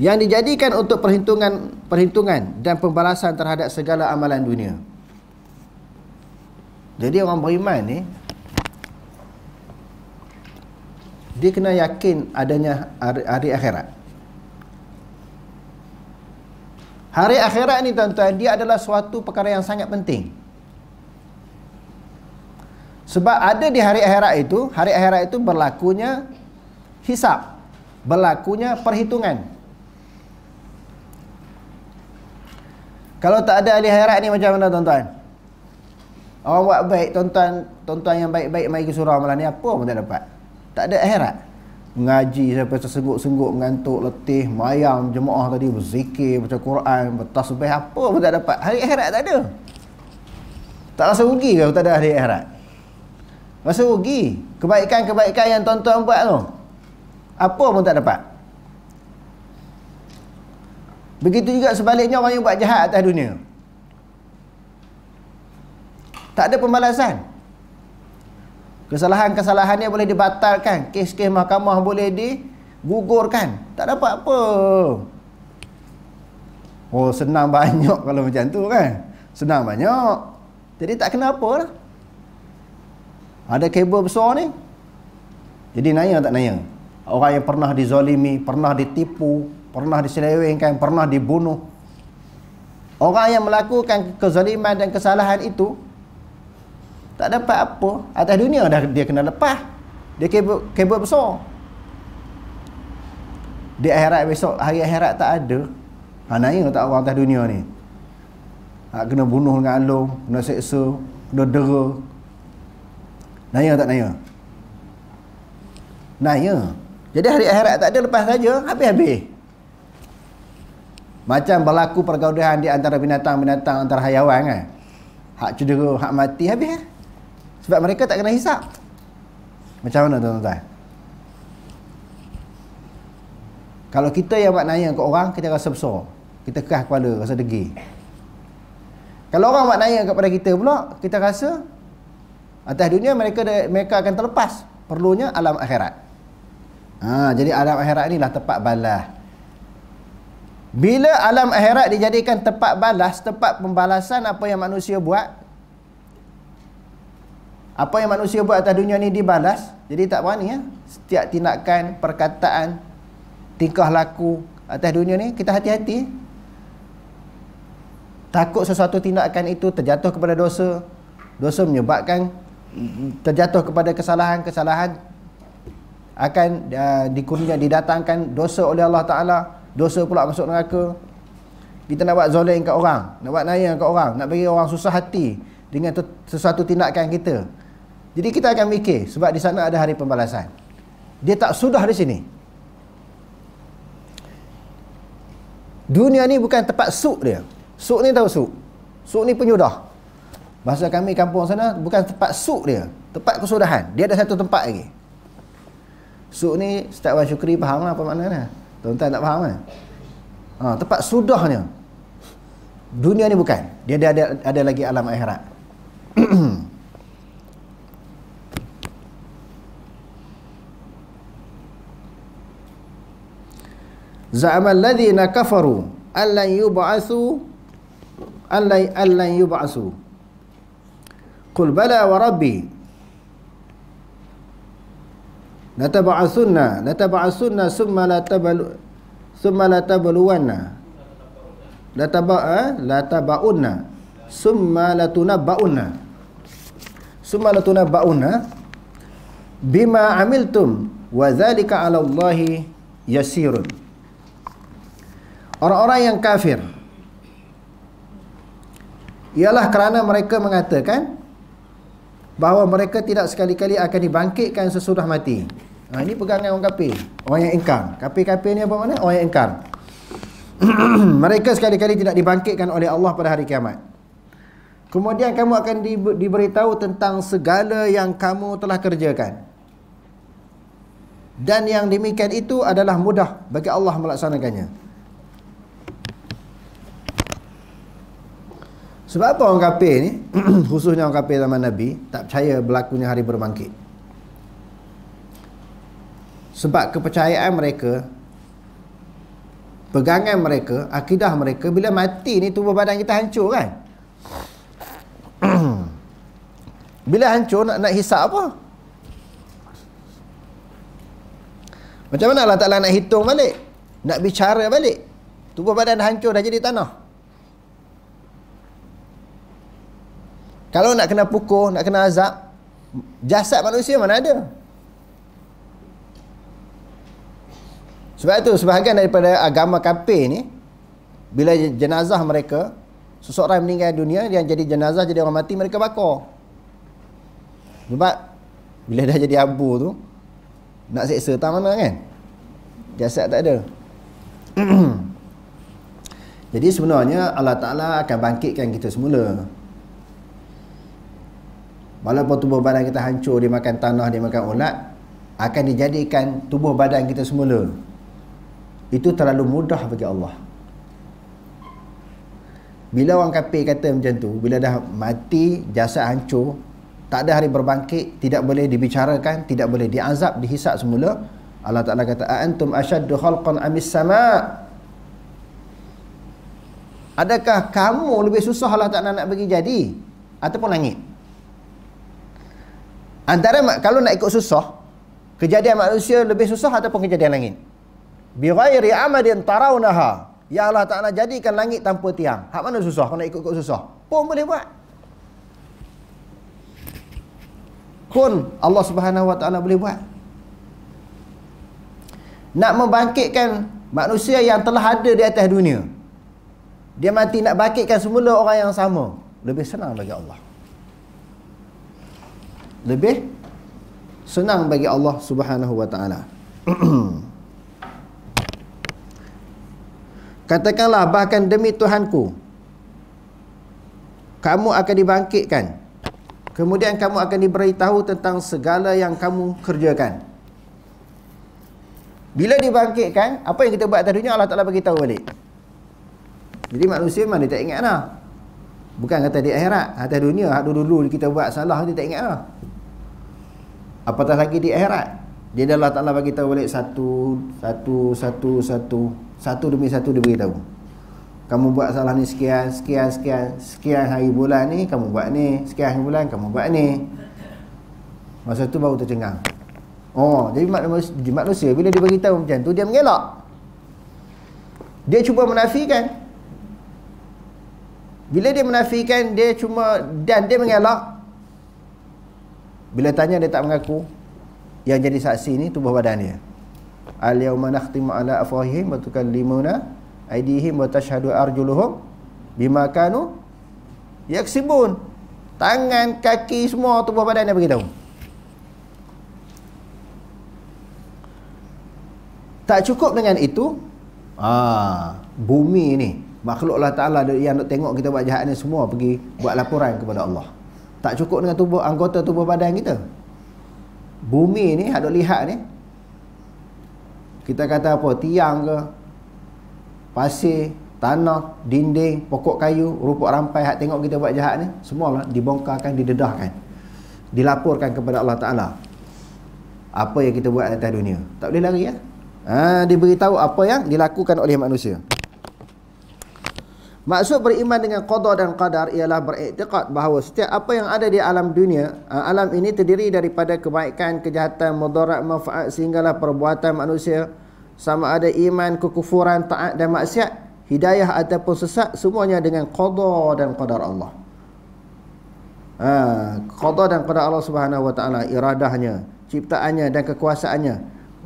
yang dijadikan untuk perhitungan perhitungan dan pembalasan terhadap segala amalan dunia. Jadi orang beriman ni dia kena yakin adanya hari, hari akhirat. Hari akhirat ni tuan-tuan dia adalah suatu perkara yang sangat penting. Sebab ada di hari akhirat itu, hari akhirat itu berlakunya hisap, berlakunya perhitungan. Kalau tak ada ahli khairat ni macam mana tuan-tuan? Orang buat baik tuan-tuan, tuan-tuan yang baik-baik mai ke surau malam ni apa pun tak dapat. Tak ada akhirat. Mengaji sampai tersengguk-sengguk, mengantuk, letih, mayam jemaah tadi, berzikir, baca Quran, bertasbih, apa pun tak dapat. Hari akhirat tak ada. Tak rasa rugi kalau tak ada hari akhirat. Rasa rugi. Kebaikan-kebaikan yang tuan-tuan buat tu. Apa pun tak dapat. Begitu juga sebaliknya orang yang buat jahat atas dunia. Tak ada pembalasan. Kesalahan-kesalahan ni boleh dibatalkan. Kes-kes mahkamah boleh digugurkan. Tak dapat apa. Oh senang banyak kalau macam tu kan. Senang banyak. Jadi tak kena apa lah. Ada kabel besar ni. Jadi naya tak naya. Orang yang pernah dizalimi, pernah ditipu, pernah diselewengkan, pernah dibunuh. Orang yang melakukan kezaliman dan kesalahan itu tak dapat apa atas dunia dah dia kena lepas. Dia kebut besar. Di akhirat besok, hari akhirat tak ada. Ha naik tak orang atas dunia ni. Ha kena bunuh dengan alung, kena seksa, kena dera. Naik tak naya naya Jadi hari akhirat tak ada lepas saja, habis-habis. Macam berlaku pergaduhan di antara binatang-binatang antara hayawan kan. Hak cedera, hak mati habis kan? Sebab mereka tak kena hisap. Macam mana tuan-tuan? Kalau kita yang buat naya ke orang, kita rasa besar. Kita kekah kepala, rasa degi. Kalau orang buat naya kepada kita pula, kita rasa atas dunia mereka mereka akan terlepas. Perlunya alam akhirat. Ha, jadi alam akhirat inilah tempat balas. Bila alam akhirat dijadikan tempat balas, tempat pembalasan apa yang manusia buat? Apa yang manusia buat atas dunia ni dibalas. Jadi tak berani ya. Setiap tindakan, perkataan, tingkah laku atas dunia ni kita hati-hati. Takut sesuatu tindakan itu terjatuh kepada dosa. Dosa menyebabkan terjatuh kepada kesalahan-kesalahan akan uh, dikurnia didatangkan dosa oleh Allah Taala dosa pula masuk neraka kita nak buat zoleng kat orang nak buat naya kat orang nak bagi orang susah hati dengan sesuatu tindakan kita jadi kita akan mikir sebab di sana ada hari pembalasan dia tak sudah di sini dunia ni bukan tempat suk dia suk ni tahu suk suk ni penyudah bahasa kami kampung sana bukan tempat suk dia tempat kesudahan dia ada satu tempat lagi suk ni setiap orang syukri faham lah apa maknanya Tuan-tuan tak faham kan? Ha, tempat sudahnya. Dunia ni bukan. Dia ada ada, ada lagi alam akhirat. Za'amal ladhina kafaru Allan yub'asu Allan yub'asu Qul bala wa Nataba'a sunna Nataba'a sunna summa latabalu Summa latabaluwanna Lataba'a eh? Lataba'unna Summa latunabba'unna Summa bauna, Bima amiltum Wazalika ala Allahi Yasirun Orang-orang yang kafir Ialah kerana mereka mengatakan Bahawa mereka tidak sekali-kali akan dibangkitkan sesudah mati Ha, ini pegangan orang kapir. Orang yang engkar. Kapir-kapir ni apa makna? Orang yang engkar. Mereka sekali-kali tidak dibangkitkan oleh Allah pada hari kiamat. Kemudian kamu akan di, diberitahu tentang segala yang kamu telah kerjakan. Dan yang demikian itu adalah mudah bagi Allah melaksanakannya. Sebab apa orang kapir ni, khususnya orang kapir zaman Nabi, tak percaya berlakunya hari berbangkit sebab kepercayaan mereka pegangan mereka akidah mereka bila mati ni tubuh badan kita hancur kan bila hancur nak nak hisap apa macam mana Allah Ta'ala nak hitung balik nak bicara balik tubuh badan dah hancur dah jadi tanah kalau nak kena pukul, nak kena azab, jasad manusia mana ada? Sebab itu sebahagian daripada agama kapir ni bila jenazah mereka seseorang meninggal dunia yang jadi jenazah jadi orang mati mereka bakar. Sebab bila dah jadi abu tu nak seksa tak mana kan? Jasad tak ada. jadi sebenarnya Allah Ta'ala akan bangkitkan kita semula. Walaupun tubuh badan kita hancur dimakan tanah dimakan makan ulat akan dijadikan tubuh badan kita semula itu terlalu mudah bagi Allah bila orang kafir kata macam tu bila dah mati jasa hancur tak ada hari berbangkit tidak boleh dibicarakan tidak boleh diazab dihisap semula Allah Taala kata antum ashaddu khalqan amis sama Adakah kamu lebih susah Allah Taala nak bagi jadi ataupun langit Antara kalau nak ikut susah kejadian manusia lebih susah ataupun kejadian langit Bighairi amadin tarawnaha. Ya Allah Ta'ala jadikan langit tanpa tiang. Hak mana susah? Kau nak ikut-ikut susah? Pun boleh buat. Kun Allah Subhanahu Wa Ta'ala boleh buat. Nak membangkitkan manusia yang telah ada di atas dunia. Dia mati nak bangkitkan semula orang yang sama. Lebih senang bagi Allah. Lebih senang bagi Allah Subhanahu Wa Ta'ala. Katakanlah bahkan demi Tuhanku Kamu akan dibangkitkan Kemudian kamu akan diberitahu tentang segala yang kamu kerjakan Bila dibangkitkan Apa yang kita buat tadinya Allah Ta'ala beritahu balik Jadi manusia mana tak ingat lah Bukan kata di akhirat Atas dunia Hak dulu-dulu kita buat salah Dia tak ingat lah Apatah lagi di akhirat dia dah Allah Ta'ala bagi tahu balik satu, satu, satu, satu, satu demi satu dia beritahu. Kamu buat salah ni sekian, sekian, sekian, sekian hari bulan ni, kamu buat ni, sekian hari bulan, kamu buat ni. Masa tu baru tercengang. Oh, jadi manusia, manusia bila dia beritahu macam tu, dia mengelak. Dia cuba menafikan. Bila dia menafikan, dia cuma, dan dia mengelak. Bila tanya, dia tak mengaku yang jadi saksi ni tubuh badannya al yauma nakhthimu ala afwahihim wa tukallimuna aydihim wa tashhadu arjuluhum bima kanu yaksibun tangan kaki semua tubuh badan dia beritahu tak cukup dengan itu aa, ha, bumi ni makhluk Allah Ta'ala yang nak tengok kita buat jahat ni semua pergi buat laporan kepada Allah tak cukup dengan tubuh anggota tubuh badan kita bumi ni hak lihat ni kita kata apa tiang ke pasir tanah dinding pokok kayu rupuk rampai hak tengok kita buat jahat ni semualah dibongkarkan didedahkan dilaporkan kepada Allah Taala apa yang kita buat atas dunia tak boleh lari ya ha, diberitahu apa yang dilakukan oleh manusia Maksud beriman dengan qada dan qadar ialah beriktikad bahawa setiap apa yang ada di alam dunia, ah, alam ini terdiri daripada kebaikan, kejahatan, mudarat, manfaat sehinggalah perbuatan manusia sama ada iman, kekufuran, taat dan maksiat, hidayah ataupun sesat semuanya dengan qada dan qadar Allah. Ha, ah, qada dan qadar Allah Subhanahu wa taala iradahnya, ciptaannya dan kekuasaannya.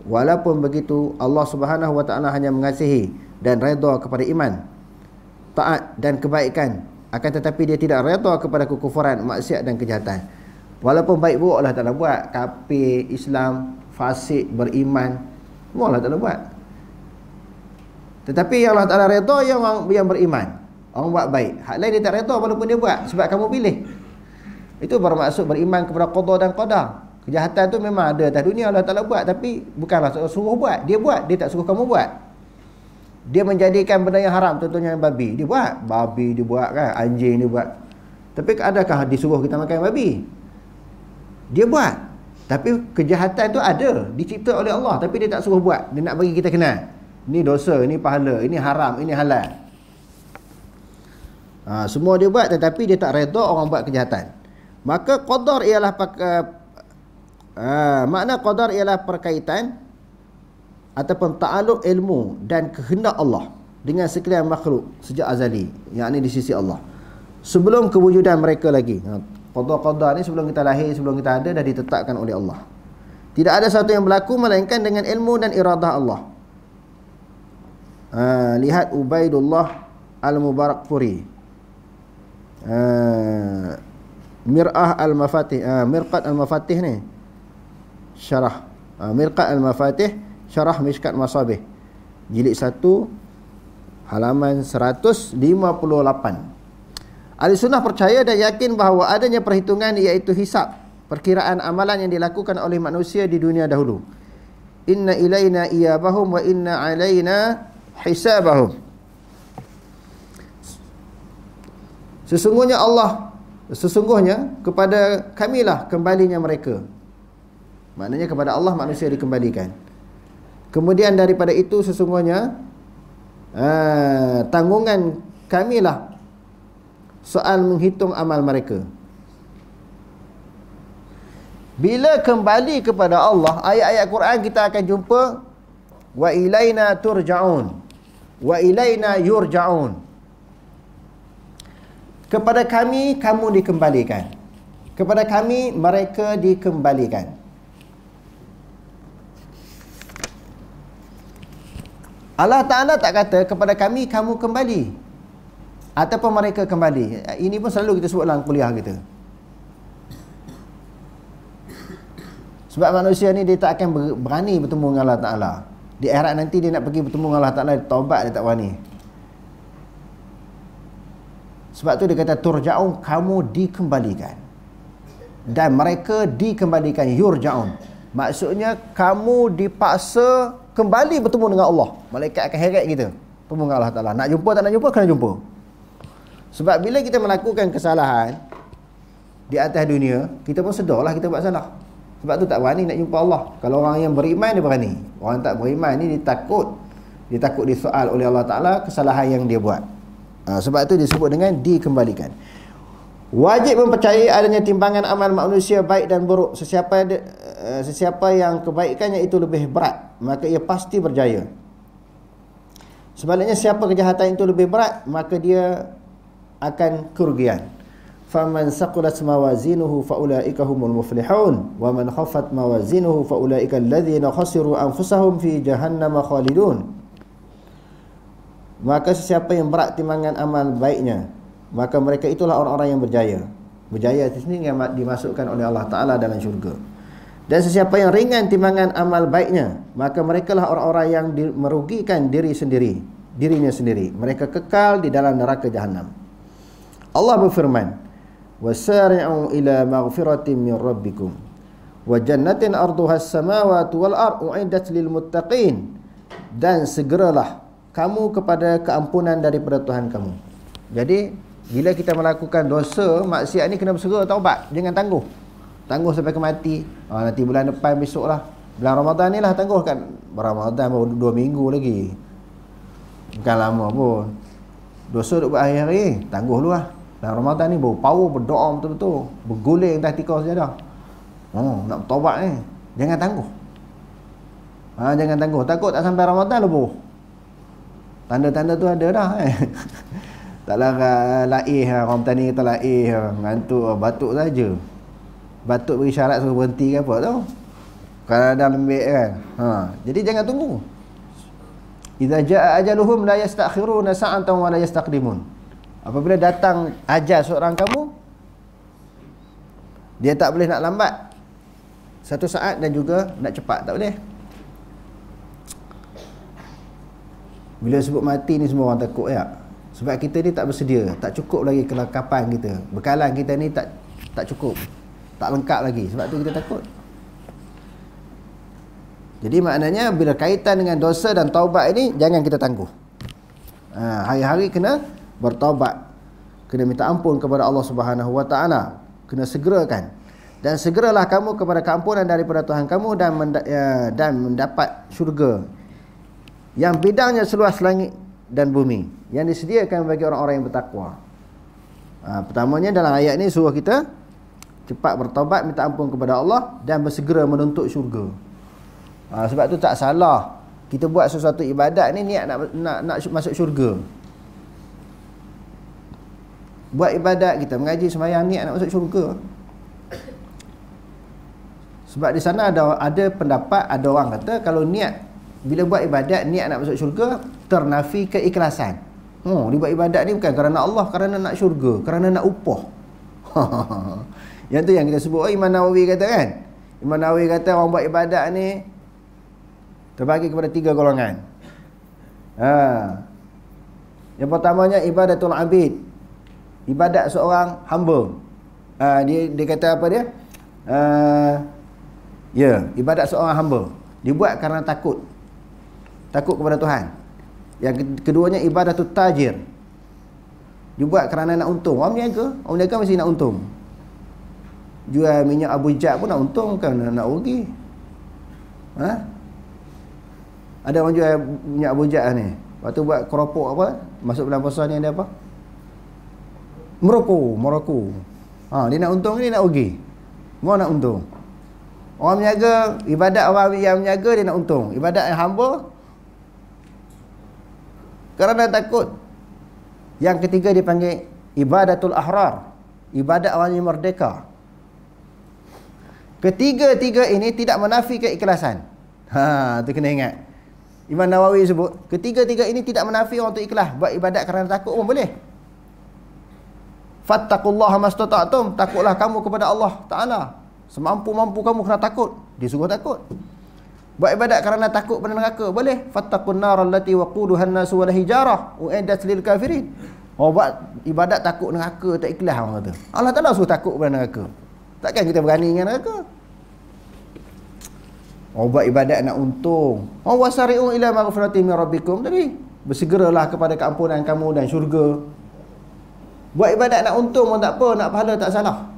Walaupun begitu Allah Subhanahu wa taala hanya mengasihi dan redha kepada iman taat dan kebaikan akan tetapi dia tidak redha kepada kekufuran maksiat dan kejahatan walaupun baik buruklah tak nak buat kafir Islam fasik beriman semualah tak nak buat tetapi yang Allah Taala redha yang orang yang beriman orang buat baik hak lain dia tak redha walaupun dia buat sebab kamu pilih itu bermaksud beriman kepada qada dan qadar kejahatan tu memang ada atas dunia Allah Taala buat tapi bukanlah suruh buat dia buat dia tak suruh kamu buat dia menjadikan benda yang haram contohnya babi dia buat babi dia buat kan anjing dia buat tapi adakah disuruh kita makan babi dia buat tapi kejahatan tu ada dicipta oleh Allah tapi dia tak suruh buat dia nak bagi kita kenal Ini dosa ini pahala ini haram ini halal ha, semua dia buat tetapi dia tak reda orang buat kejahatan maka qadar ialah uh, makna qadar ialah perkaitan ataupun ta'aluk ilmu dan kehendak Allah dengan sekalian makhluk sejak azali yang ini di sisi Allah sebelum kewujudan mereka lagi ha, qadar-qadar ni sebelum kita lahir sebelum kita ada dah ditetapkan oleh Allah tidak ada satu yang berlaku melainkan dengan ilmu dan iradah Allah ha, lihat Ubaidullah Al-Mubarakfuri ha, Mir'ah Al-Mafatih ha, Mir'qat Al-Mafatih ni syarah ha, Mir'qat Al-Mafatih Syarah Miskat Masabih Jilid 1 Halaman 158 Ahli sunnah percaya dan yakin bahawa adanya perhitungan iaitu hisap Perkiraan amalan yang dilakukan oleh manusia di dunia dahulu Inna ilayna iyabahum wa inna alayna hisabahum Sesungguhnya Allah Sesungguhnya kepada kamilah kembalinya mereka Maknanya kepada Allah manusia dikembalikan Kemudian daripada itu sesungguhnya aa, ha, tanggungan lah soal menghitung amal mereka. Bila kembali kepada Allah, ayat-ayat Quran kita akan jumpa wa ilaina turjaun wa ilaina yurjaun. Kepada kami kamu dikembalikan. Kepada kami mereka dikembalikan. Allah Ta'ala tak kata kepada kami, kamu kembali. Ataupun mereka kembali. Ini pun selalu kita sebut dalam kuliah kita. Sebab manusia ni dia tak akan berani bertemu dengan Allah Ta'ala. Di akhirat nanti dia nak pergi bertemu dengan Allah Ta'ala, dia taubat, dia tak berani. Sebab tu dia kata, turja'un kamu dikembalikan. Dan mereka dikembalikan, yurja'un. Maksudnya kamu dipaksa kembali bertemu dengan Allah. Malaikat akan heret kita. Bertemu dengan Allah Ta'ala. Nak jumpa tak nak jumpa, kena jumpa. Sebab bila kita melakukan kesalahan di atas dunia, kita pun sedarlah kita buat salah. Sebab tu tak berani nak jumpa Allah. Kalau orang yang beriman, dia berani. Orang tak beriman ni, dia takut. Dia takut disoal oleh Allah Ta'ala kesalahan yang dia buat. Ha, sebab tu disebut dengan Dikembalikan. Wajib mempercayai adanya timbangan amal manusia baik dan buruk. Sesiapa uh, sesiapa yang kebaikannya itu lebih berat, maka ia pasti berjaya. Sebaliknya siapa kejahatan itu lebih berat, maka dia akan kerugian. Faman saqulat mawazinuhu faulaika muflihun wa man khaffat mawazinuhu faulaika alladhina khasiru anfusahum fi jahannam khalidun. Maka sesiapa yang berat timbangan amal baiknya maka mereka itulah orang-orang yang berjaya berjaya di sini yang dimasukkan oleh Allah Ta'ala dalam syurga dan sesiapa yang ringan timbangan amal baiknya maka mereka lah orang-orang yang merugikan diri sendiri dirinya sendiri mereka kekal di dalam neraka jahanam Allah berfirman wasari'u ila maghfiratin min rabbikum wa jannatin arduha as-samawati wal dan segeralah kamu kepada keampunan daripada Tuhan kamu jadi bila kita melakukan dosa, maksiat ni kena bersegera taubat. Jangan tangguh. Tangguh sampai ke mati. Ha, nanti bulan depan besok lah. Bulan Ramadan ni lah tangguh kan? Ramadhan baru dua minggu lagi. Bukan lama pun. Dosa duduk berakhir hari, tangguh dulu lah. Bulan Ramadan ni baru power berdoa betul-betul. Berguling dah tikau sejadah. Oh, nak taubat ni. Jangan tangguh. Ha, jangan tangguh. Takut tak sampai ramadhan lah bu. Tanda-tanda tu ada dah. Eh. Taklah laih lah. Orang petani kata laih lah. Ngantuk lah. Batuk saja. Batuk beri syarat suruh berhenti ke apa tau. Kadang-kadang lembek kan. Ha. Jadi jangan tunggu. Iza ja'a ajaluhum la yastakhiruna sa'antam wa la yastakdimun. Apabila datang ajal seorang kamu. Dia tak boleh nak lambat. Satu saat dan juga nak cepat. Tak boleh. Bila sebut mati ni semua orang takut ya sebab kita ni tak bersedia tak cukup lagi kelengkapan kita bekalan kita ni tak tak cukup tak lengkap lagi sebab tu kita takut jadi maknanya bila kaitan dengan dosa dan taubat ini jangan kita tangguh ha, hari-hari ha, kena bertaubat kena minta ampun kepada Allah Subhanahu Wa Taala kena segerakan dan segeralah kamu kepada keampunan daripada Tuhan kamu dan mend- ya, dan mendapat syurga yang bidangnya seluas langit dan bumi yang disediakan bagi orang-orang yang bertakwa. Ha, pertamanya dalam ayat ini suruh kita cepat bertobat minta ampun kepada Allah dan bersegera menuntut syurga. Ha, sebab tu tak salah kita buat sesuatu ibadat ni niat nak nak nak masuk syurga. Buat ibadat kita mengaji semayang niat nak masuk syurga. Sebab di sana ada ada pendapat ada orang kata kalau niat bila buat ibadat niat nak masuk syurga ternafi keikhlasan. Oh, dia buat ibadat ni bukan kerana Allah, kerana nak syurga, kerana nak upah. yang tu yang kita sebut, oh, Imam Nawawi kata kan? Imam Nawawi kata orang buat ibadat ni terbagi kepada tiga golongan. Ha. Yang pertamanya ibadatul abid. Ibadat seorang hamba. Ha, dia dia kata apa dia? Ha, ya, ibadat seorang hamba. Dibuat kerana takut. Takut kepada Tuhan. Yang keduanya ibadah tu tajir. Dia buat kerana nak untung. Orang meniaga, orang meniaga mesti nak untung. Jual minyak Abu Jab pun nak untung kan nak rugi. Ha? Ada orang jual minyak Abu Jab ni. Lepas tu buat keropok apa? Masuk dalam puasa ni ada apa? Meroko, Meroko. Ha, dia nak untung ni nak rugi. Mau nak untung. Orang meniaga, ibadat orang yang meniaga dia nak untung. Ibadat yang humble kerana takut yang ketiga dipanggil ibadatul ahrar ibadat awalnya merdeka ketiga-tiga ini tidak menafi keikhlasan ha tu kena ingat Imam Nawawi sebut ketiga-tiga ini tidak menafi orang untuk ikhlas buat ibadat kerana takut pun boleh fattaqullaha mastata'tum takutlah kamu kepada Allah taala semampu-mampu kamu kena takut dia suruh takut Buat ibadat kerana takut pada neraka. Boleh. Fattakun narallati waquduhan nasu wal hijarah uiddat lil kafirin. Oh buat ibadat takut neraka tak ikhlas orang kata. Allah Taala suruh takut pada neraka. Takkan kita berani dengan neraka? Oh buat ibadat nak untung. Oh wasari'u ila maghfirati min rabbikum tadi. Bersegeralah kepada keampunan kamu dan syurga. Buat ibadat nak untung pun tak apa, nak pahala tak salah.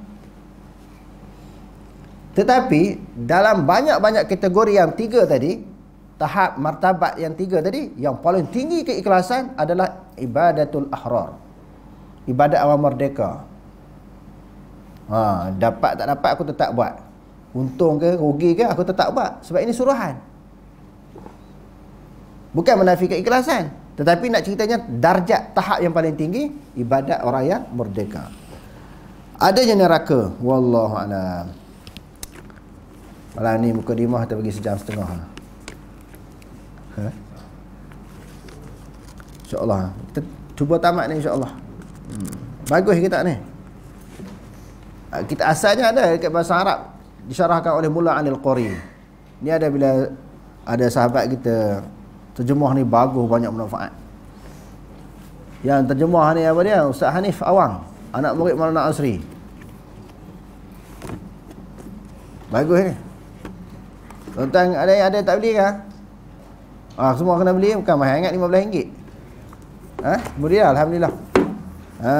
Tetapi dalam banyak-banyak kategori yang tiga tadi Tahap martabat yang tiga tadi Yang paling tinggi keikhlasan adalah Ibadatul Ahrar Ibadat awam merdeka ha, Dapat tak dapat aku tetap buat Untung ke rugi ke aku tetap buat Sebab ini suruhan Bukan menafikan ikhlasan Tetapi nak ceritanya darjat tahap yang paling tinggi Ibadat orang yang merdeka Adanya neraka Wallahualam Malam ni muka dimah kita bagi sejam setengah lah. Ha? InsyaAllah. Kita cuba tamat ni insyaAllah. Hmm. Bagus kita ni. Ah, kita asalnya ada dekat bahasa Arab. Disyarahkan oleh Mullah Anil Qori. Ni ada bila ada sahabat kita terjemah ni bagus banyak manfaat. Yang terjemah ni apa dia? Ustaz Hanif Awang. Anak murid Maulana Asri. Bagus ni. Eh? Tuan-tuan ada yang ada tak beli ke? Ah ha, semua kena beli bukan mahal ingat RM15. Ah ha, murah alhamdulillah. Ah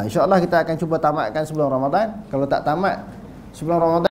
ha, insya kita akan cuba tamatkan sebelum Ramadan. Kalau tak tamat sebelum Ramadan